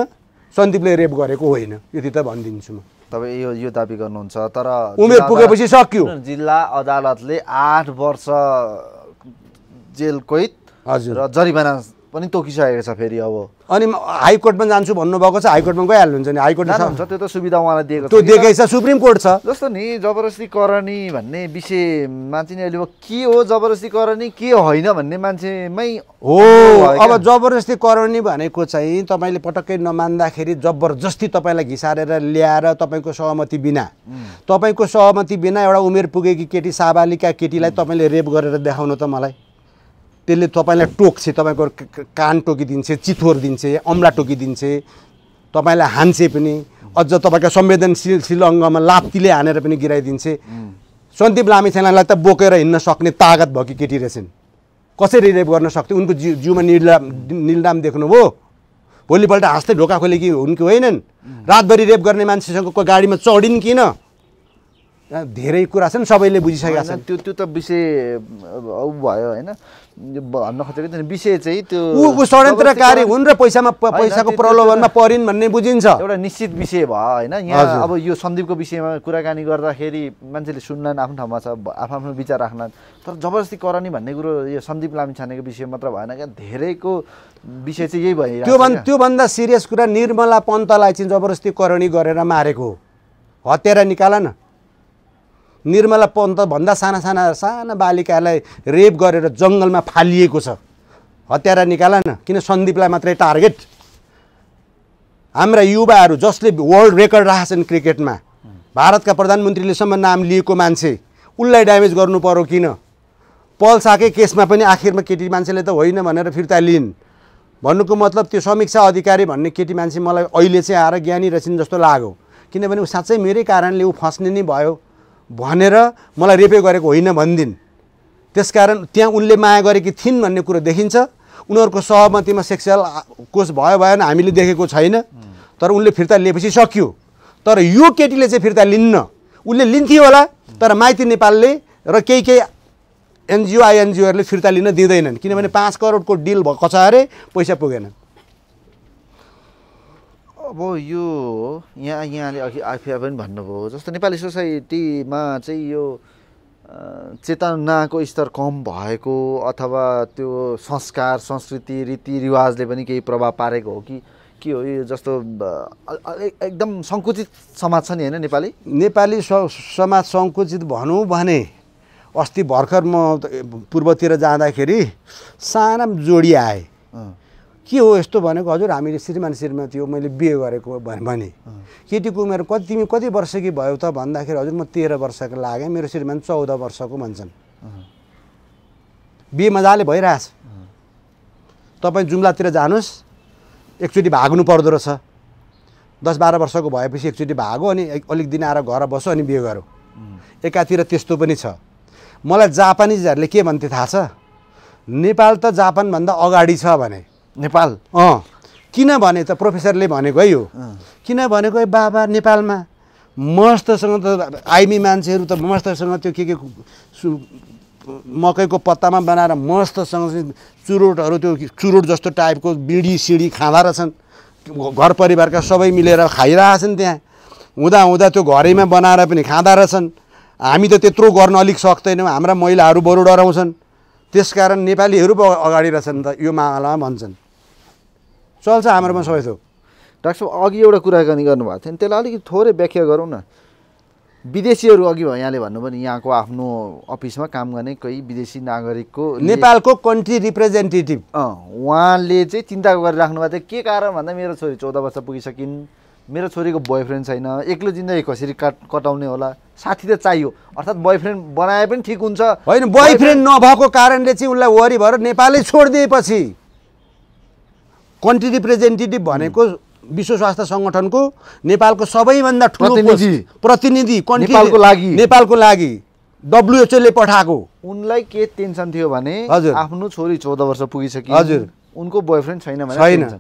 A: सन्दीपले रेप गरेको होइन
B: यति त भनिदिन्छु म तपाईँ यो यो दाबी गर्नुहुन्छ तर उमेर पुगेपछि सक्यो जिल्ला अदालतले आठ वर्ष जेल कैद हजुर र जरिमाना पनि तोकिसकेको छ फेरि अब अनि हाइकोर्टमा
A: जान्छु भन्नुभएको छ हाइकोर्टमा गइहाल्नुहुन्छ नि हाइकोर्ट हुन्छ
B: त्यो त सुविधा उहाँलाई दिएको त्यो दिएकै छ सुप्रिम कोर्ट छ जस्तो नि जबरजस्ती करणी भन्ने विषयमा चाहिँ अहिले के हो जबरजस्ती करणी के होइन भन्ने मान्छेमै हो अब जबरजस्ती करणी भनेको चाहिँ तपाईँले
A: पटक्कै नमान्दाखेरि जबरजस्ती तपाईँलाई घिसारेर ल्याएर तपाईँको सहमति बिना तपाईँको सहमति बिना एउटा उमेर पुगेकी केटी साबालिका केटीलाई तपाईँले रेप गरेर देखाउनु त मलाई त्यसले तपाईँलाई टोक्छ तपाईँको कान टोकिदिन्छ चिथोर दिन्छ अम्ला टोकिदिन्छ तपाईँलाई हान्छे पनि अझ तपाईँको संवेदनशीलशील अङ्गमा लाप्तीले हानेर पनि गिराइदिन्छ सन्दीप लामी त बोकेर हिँड्न सक्ने तागत भयो कि केटी रहेछन् कसरी रेप गर्न सक्थ्यो उनको जिउ जिउमा निलाम निलाम देख्नुभयो भोलिपल्ट हाँस्दै ढोका खोले कि हुन् कि होइनन् रातभरि रेप गर्ने मान्छेसँग कोही गाडीमा चढिन् किन धेरै कुरा छ नि सबैले बुझिसकेका छन्
B: त्यो त्यो त विषय अब भयो होइन भन्न खोजेको विषय चाहिँ त्यो ऊ षड्यन्त्रकारी हुन् र पैसामा
A: पैसाको प्रलोभनमा परिन् भन्ने बुझिन्छ एउटा
B: निश्चित विषय भयो होइन यहाँ अब यो सन्दीपको विषयमा कुराकानी गर्दाखेरि मान्छेले सुन्लान् आफ्नो ठाउँमा छ आफ्नो आफ्नो विचार राख्लान् तर जबरजस्ती करानी भन्ने कुरो यो सन्दीप लामी छानेको विषय मात्र भएन क्या धेरैको विषय चाहिँ यही भयो त्यो
A: त्योभन्दा सिरियस कुरा निर्मला पन्तलाई चाहिँ जबरजस्ती करणी गरेर मारेको हो हत्यारा निकाल न निर्मला पन्त भन्दा साना साना साना बालिकालाई रेप गरेर जङ्गलमा फालिएको छ हत्यारा निकाल न किन सन्दीपलाई मात्रै टार्गेट हाम्रा युवाहरू जसले वर्ल्ड रेकर्ड राखेछन् क्रिकेटमा भारतका प्रधानमन्त्रीलेसम्म नाम लिएको मान्छे उसलाई ड्यामेज गर्नु पर्यो किन पल्साकै केसमा पनि आखिरमा केटी मान्छेले त होइन भनेर फिर्ता लिइन् भन्नुको मतलब त्यो समीक्षा अधिकारी भन्ने केटी मान्छे मलाई अहिले चाहिँ आएर ज्ञानी रहेछन् जस्तो लाग्यो किनभने ऊ साँच्चै मेरै कारणले ऊ फस्ने नै भयो भनेर मलाई रेपे गरेको होइन भनिदिन् त्यसकारण त्यहाँ उनले माया गरेकी थिइन् भन्ने कुरो देखिन्छ उनीहरूको सहमतिमा सेक्सुअल कोष भयो भएन हामीले देखेको छैन तर उनले फिर्ता लिएपछि सकियो तर यो केटीले चाहिँ फिर्ता लिन्न उसले लिन्थ्यो होला तर माइती नेपालले र केही केही एनजिओ आइएनजिओहरूले फिर्ता लिन दिँदैनन् किनभने पाँच करोडको डिल भएको छ अरे पैसा पुगेन
B: अब यो यहाँ यहाँले अघि आफिया पनि भन्नुभयो जस्तो नेपाली सोसाइटीमा चाहिँ यो चेतनाको स्तर कम भएको अथवा त्यो संस्कार संस्कृति रीतिरिवाजले पनि केही प्रभाव पारेको हो कि के हो यो जस्तो एकदम सङ्कुचित समाज छ नि होइन नेपाली नेपाली
A: समाज सङ्कुचित भनौँ भने अस्ति भर्खर म पूर्वतिर जाँदाखेरि साना जोडी आएँ के हो यस्तो भनेको हजुर हामीले श्रीमान श्रीमती हो मैले बिहे गरेको भने केटीको उमेर कति तिमी कति कि भयो त भन्दाखेरि हजुर म तेह्र वर्षको लागेँ मेरो श्रीमान चौध वर्षको भन्छन् बिहे मजाले भइरहेछ तपाईँ जुम्लातिर जानुहोस् एकचोटि भाग्नु पर्दो रहेछ दस बाह्र वर्षको भएपछि एकचोटि भागो अनि अलिक दिन आएर घर बसो अनि बिहे गरौँ एकातिर त्यस्तो पनि छ मलाई जापानिजहरूले के भन्थे थाहा छ नेपाल त जापानभन्दा अगाडि छ भने नेपाल अँ किन भने त प्रोफेसरले भनेको है यो किन भनेको है बाबा नेपालमा मस्तसँग त आइमी मान्छेहरू त मस्तसँग त्यो के के मकैको पत्तामा बनाएर मस्तसँग चाहिँ चुरोटहरू त्यो चुरोट जस्तो टाइपको बिडी सिडी खाँदा रहेछन् घर परिवारका सबै मिलेर खाइरहेछन् त्यहाँ हुँदा हुँदा त्यो घरैमा बनाएर पनि खाँदा रहेछन् हामी त त्यत्रो गर्न अलिक सक्दैनौँ हाम्रा महिलाहरू बरु डराउँछन् त्यसकारण
B: नेपालीहरू पो अगाडि रहेछन् त यो मामलामा भन्छन् चल्छ हाम्रोमा सबै थोक डाक्टर साहब अघि एउटा कुराकानी गर्नुभएको थियो नि त्यसलाई अलिकति थोरै व्याख्या गरौँ न विदेशीहरू अघि भयो यहाँले भन्नुभयो नि यहाँको आफ्नो अफिसमा काम गर्ने कोही विदेशी नागरिकको नेपालको कन्ट्री रिप्रेजेन्टेटिभ उहाँले चाहिँ चिन्ता गरिराख्नु भएको थियो के कारण भन्दा मेरो छोरी चौध वर्ष पुगिसकिन् मेरो छोरीको बोयफ्रेन्ड छैन एक्लो जिन्दगी कसरी काट कटाउने होला साथी त चाहियो अर्थात् बोयफ्रेन्ड बनाए पनि ठिक हुन्छ होइन बोयफ्रेन्ड नभएको कारणले चाहिँ उसलाई
A: वरि भएर नेपालै छोडिदिएपछि कन्ट्री रिप्रेजेन्टेटिभ भनेको विश्व स्वास्थ्य सङ्गठनको नेपालको सबैभन्दा ठुलो प्रतिनिधि नेपालको लागि नेपालको लागि डब्लुएचओले पठाएको
B: उनलाई के टेन्सन थियो भने हजुर आफ्नो छोरी चौध वर्ष पुगिसक्यो हजुर उनको बोयफ्रेन्ड छैन छैन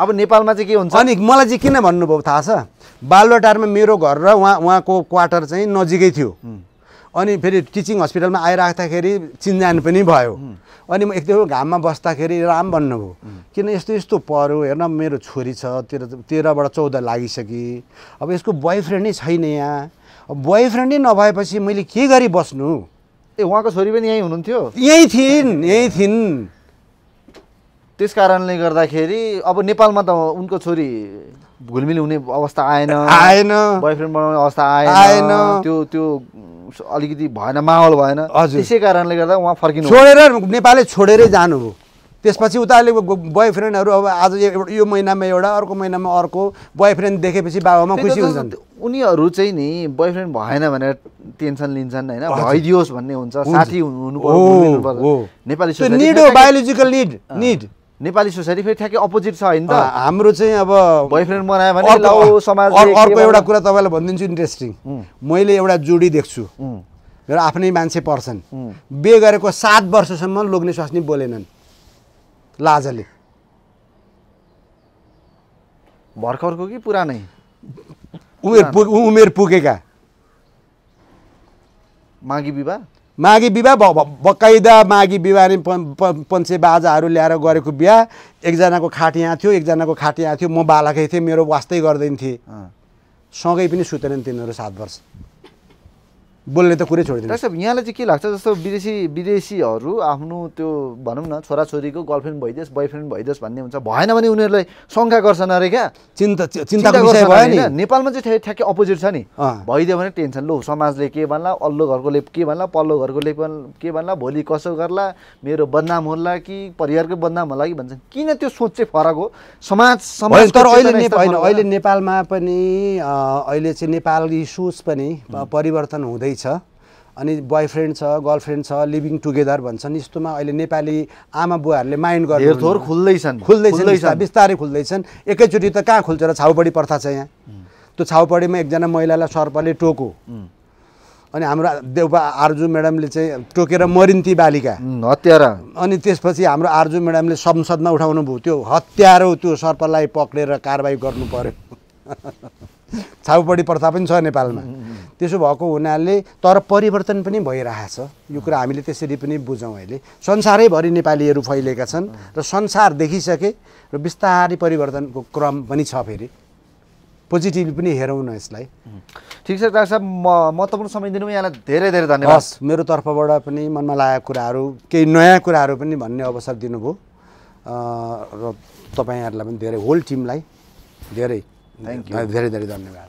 B: अब नेपालमा चाहिँ के
A: हुन्छ अनि मलाई चाहिँ किन भन्नुभयो थाहा छ बालुवाटारमा मेरो घर र उहाँ उहाँको क्वार्टर चाहिँ नजिकै थियो अनि फेरि टिचिङ हस्पिटलमा आइराख्दाखेरि चिन्जान पनि भयो अनि म एकदम घाममा बस्दाखेरि राम भन्नुभयो किन यस्तो यस्तो पऱ्यो हेर्न मेरो छोरी छ तेह्र तेह्रबाट चौध लागिसके अब यसको बोयफ्रेन्डै छैन यहाँ बोयफ्रेन्डै नभएपछि मैले के गरी बस्नु
B: ए उहाँको छोरी पनि यहीँ हुनुहुन्थ्यो
A: यहीँ थिइन् यहीँ
B: थिइन् त्यस कारणले गर्दाखेरि अब नेपालमा त उनको छोरी घुलमिल हुने अवस्था आएन आएन बोयफ्रेन्ड बनाउने अवस्था आएन आएन त्यो त्यो अलिकति भएन माहौल भएन त्यसै कारणले गर्दा उहाँ फर्किनु छोडेर नेपालै
A: छोडेरै जानु हो त्यसपछि उता अहिले बोयफ्रेन्डहरू अब आज यो महिनामा एउटा अर्को
B: महिनामा अर्को बोयफ्रेन्ड देखेपछि
A: बाबामा खुसी हुन्छन्
B: उनीहरू चाहिँ नि बोयफ्रेन्ड भएन भनेर टेन्सन लिन्छन् होइन भइदियोस् भन्ने हुन्छ साथी हुनु नेपाली निड हो biological need need Nepali society फेरि ठ्याक्कै अपोजिट छ होइन हाम्रो चाहिँ अब बोयफ्रेन्ड बनायो भने समाज अर्को एउटा
A: कुरा तपाईँलाई भनिदिन्छु इन्ट्रेस्टिङ मैले एउटा जोडी देख्छु मेरो आफ्नै मान्छे पर्छन् बे गरेको सात वर्षसम्म लोग्ने स्वास्नी बोलेनन् लाजले भर्खरको कि पुरानै उमेर उमेर पुगेका माघी विवाह माघी विवाह बकाइदा माघी विवाह नि पन्चे बाजाहरू ल्याएर गरेको बिहा एकजनाको खाटी यहाँ थियो एकजनाको खाट यहाँ थियो म बालकै थिएँ मेरो वास्तै गर्दैन थिएँ सँगै पनि सुतेनन् तिनीहरू सात वर्ष बोल्ने त कुरै छोडिदिनु साहब
B: यहाँलाई चाहिँ के लाग्छ जस्तो विदेशी विदेशीहरू आफ्नो त्यो भनौँ न छोराछोरीको गर्लफ्रेन्ड भइदियोस् बोयफ्रेन्ड भइदियोस् भन्ने हुन्छ भएन भने उनीहरूलाई शङ्का गर्छन् अरे क्या चिन्ता चिन्ता विषय भयो नि नेपालमा चाहिँ ठ्याक्कै अपोजिट छ नि भइदियो भने टेन्सन लो समाजले के भन्ला अल्लो घरकोले के भन्ला पल्लो घरकोले के भन्ला भोलि कसो गर्ला मेरो बदनाम होला कि परिवारको बदनाम होला कि भन्छन् किन त्यो सोच चाहिँ फरक हो समाज समाज तर अहिले अहिले नेपालमा
A: पनि अहिले चाहिँ नेपाली सोच पनि परिवर्तन हुँदै छोरी छ अनि बोयफ्रेन्ड छ गर्लफ्रेन्ड छ लिभिङ टुगेदर भन्छन् यस्तोमा अहिले नेपाली आमा बुवाहरूले माइन्ड गरेर खुल्दैछन् खुल्दैछन् बिस्तारै खुल्दैछन् एकैचोटि त कहाँ खुल्छ र छाउपडी प्रथा छ यहाँ त्यो छाउपडीमा एकजना महिलालाई सर्पले टोको अनि हाम्रो देउबा आर्जु म्याडमले चाहिँ टोकेर मरिन्ती बालिका हत्यारा अनि त्यसपछि हाम्रो आर्जु म्याडमले संसदमा उठाउनु भयो त्यो हत्यारो त्यो सर्पलाई पक्रेर कारवाही गर्नु पर्यो (laughs) छाउपडी प्रथा पनि छ नेपालमा त्यसो भएको हुनाले तर परिवर्तन पनि भइरहेछ यो कुरा हामीले त्यसरी पनि बुझौँ अहिले संसारैभरि नेपालीहरू फैलिएका छन् र संसार देखिसके र बिस्तारै परिवर्तनको क्रम पनि छ फेरि पोजिटिभली पनि हेरौँ न यसलाई ठिक छ डाक्टर साहब म महत्त्वपूर्ण समय दिनु यहाँलाई धेरै धेरै धन्यवाद मेरो तर्फबाट पनि मनमा लागेको कुराहरू केही नयाँ कुराहरू पनि भन्ने अवसर दिनुभयो र तपाईँहरूलाई पनि धेरै होल टिमलाई धेरै Thank you. Very, very very धन्यवाद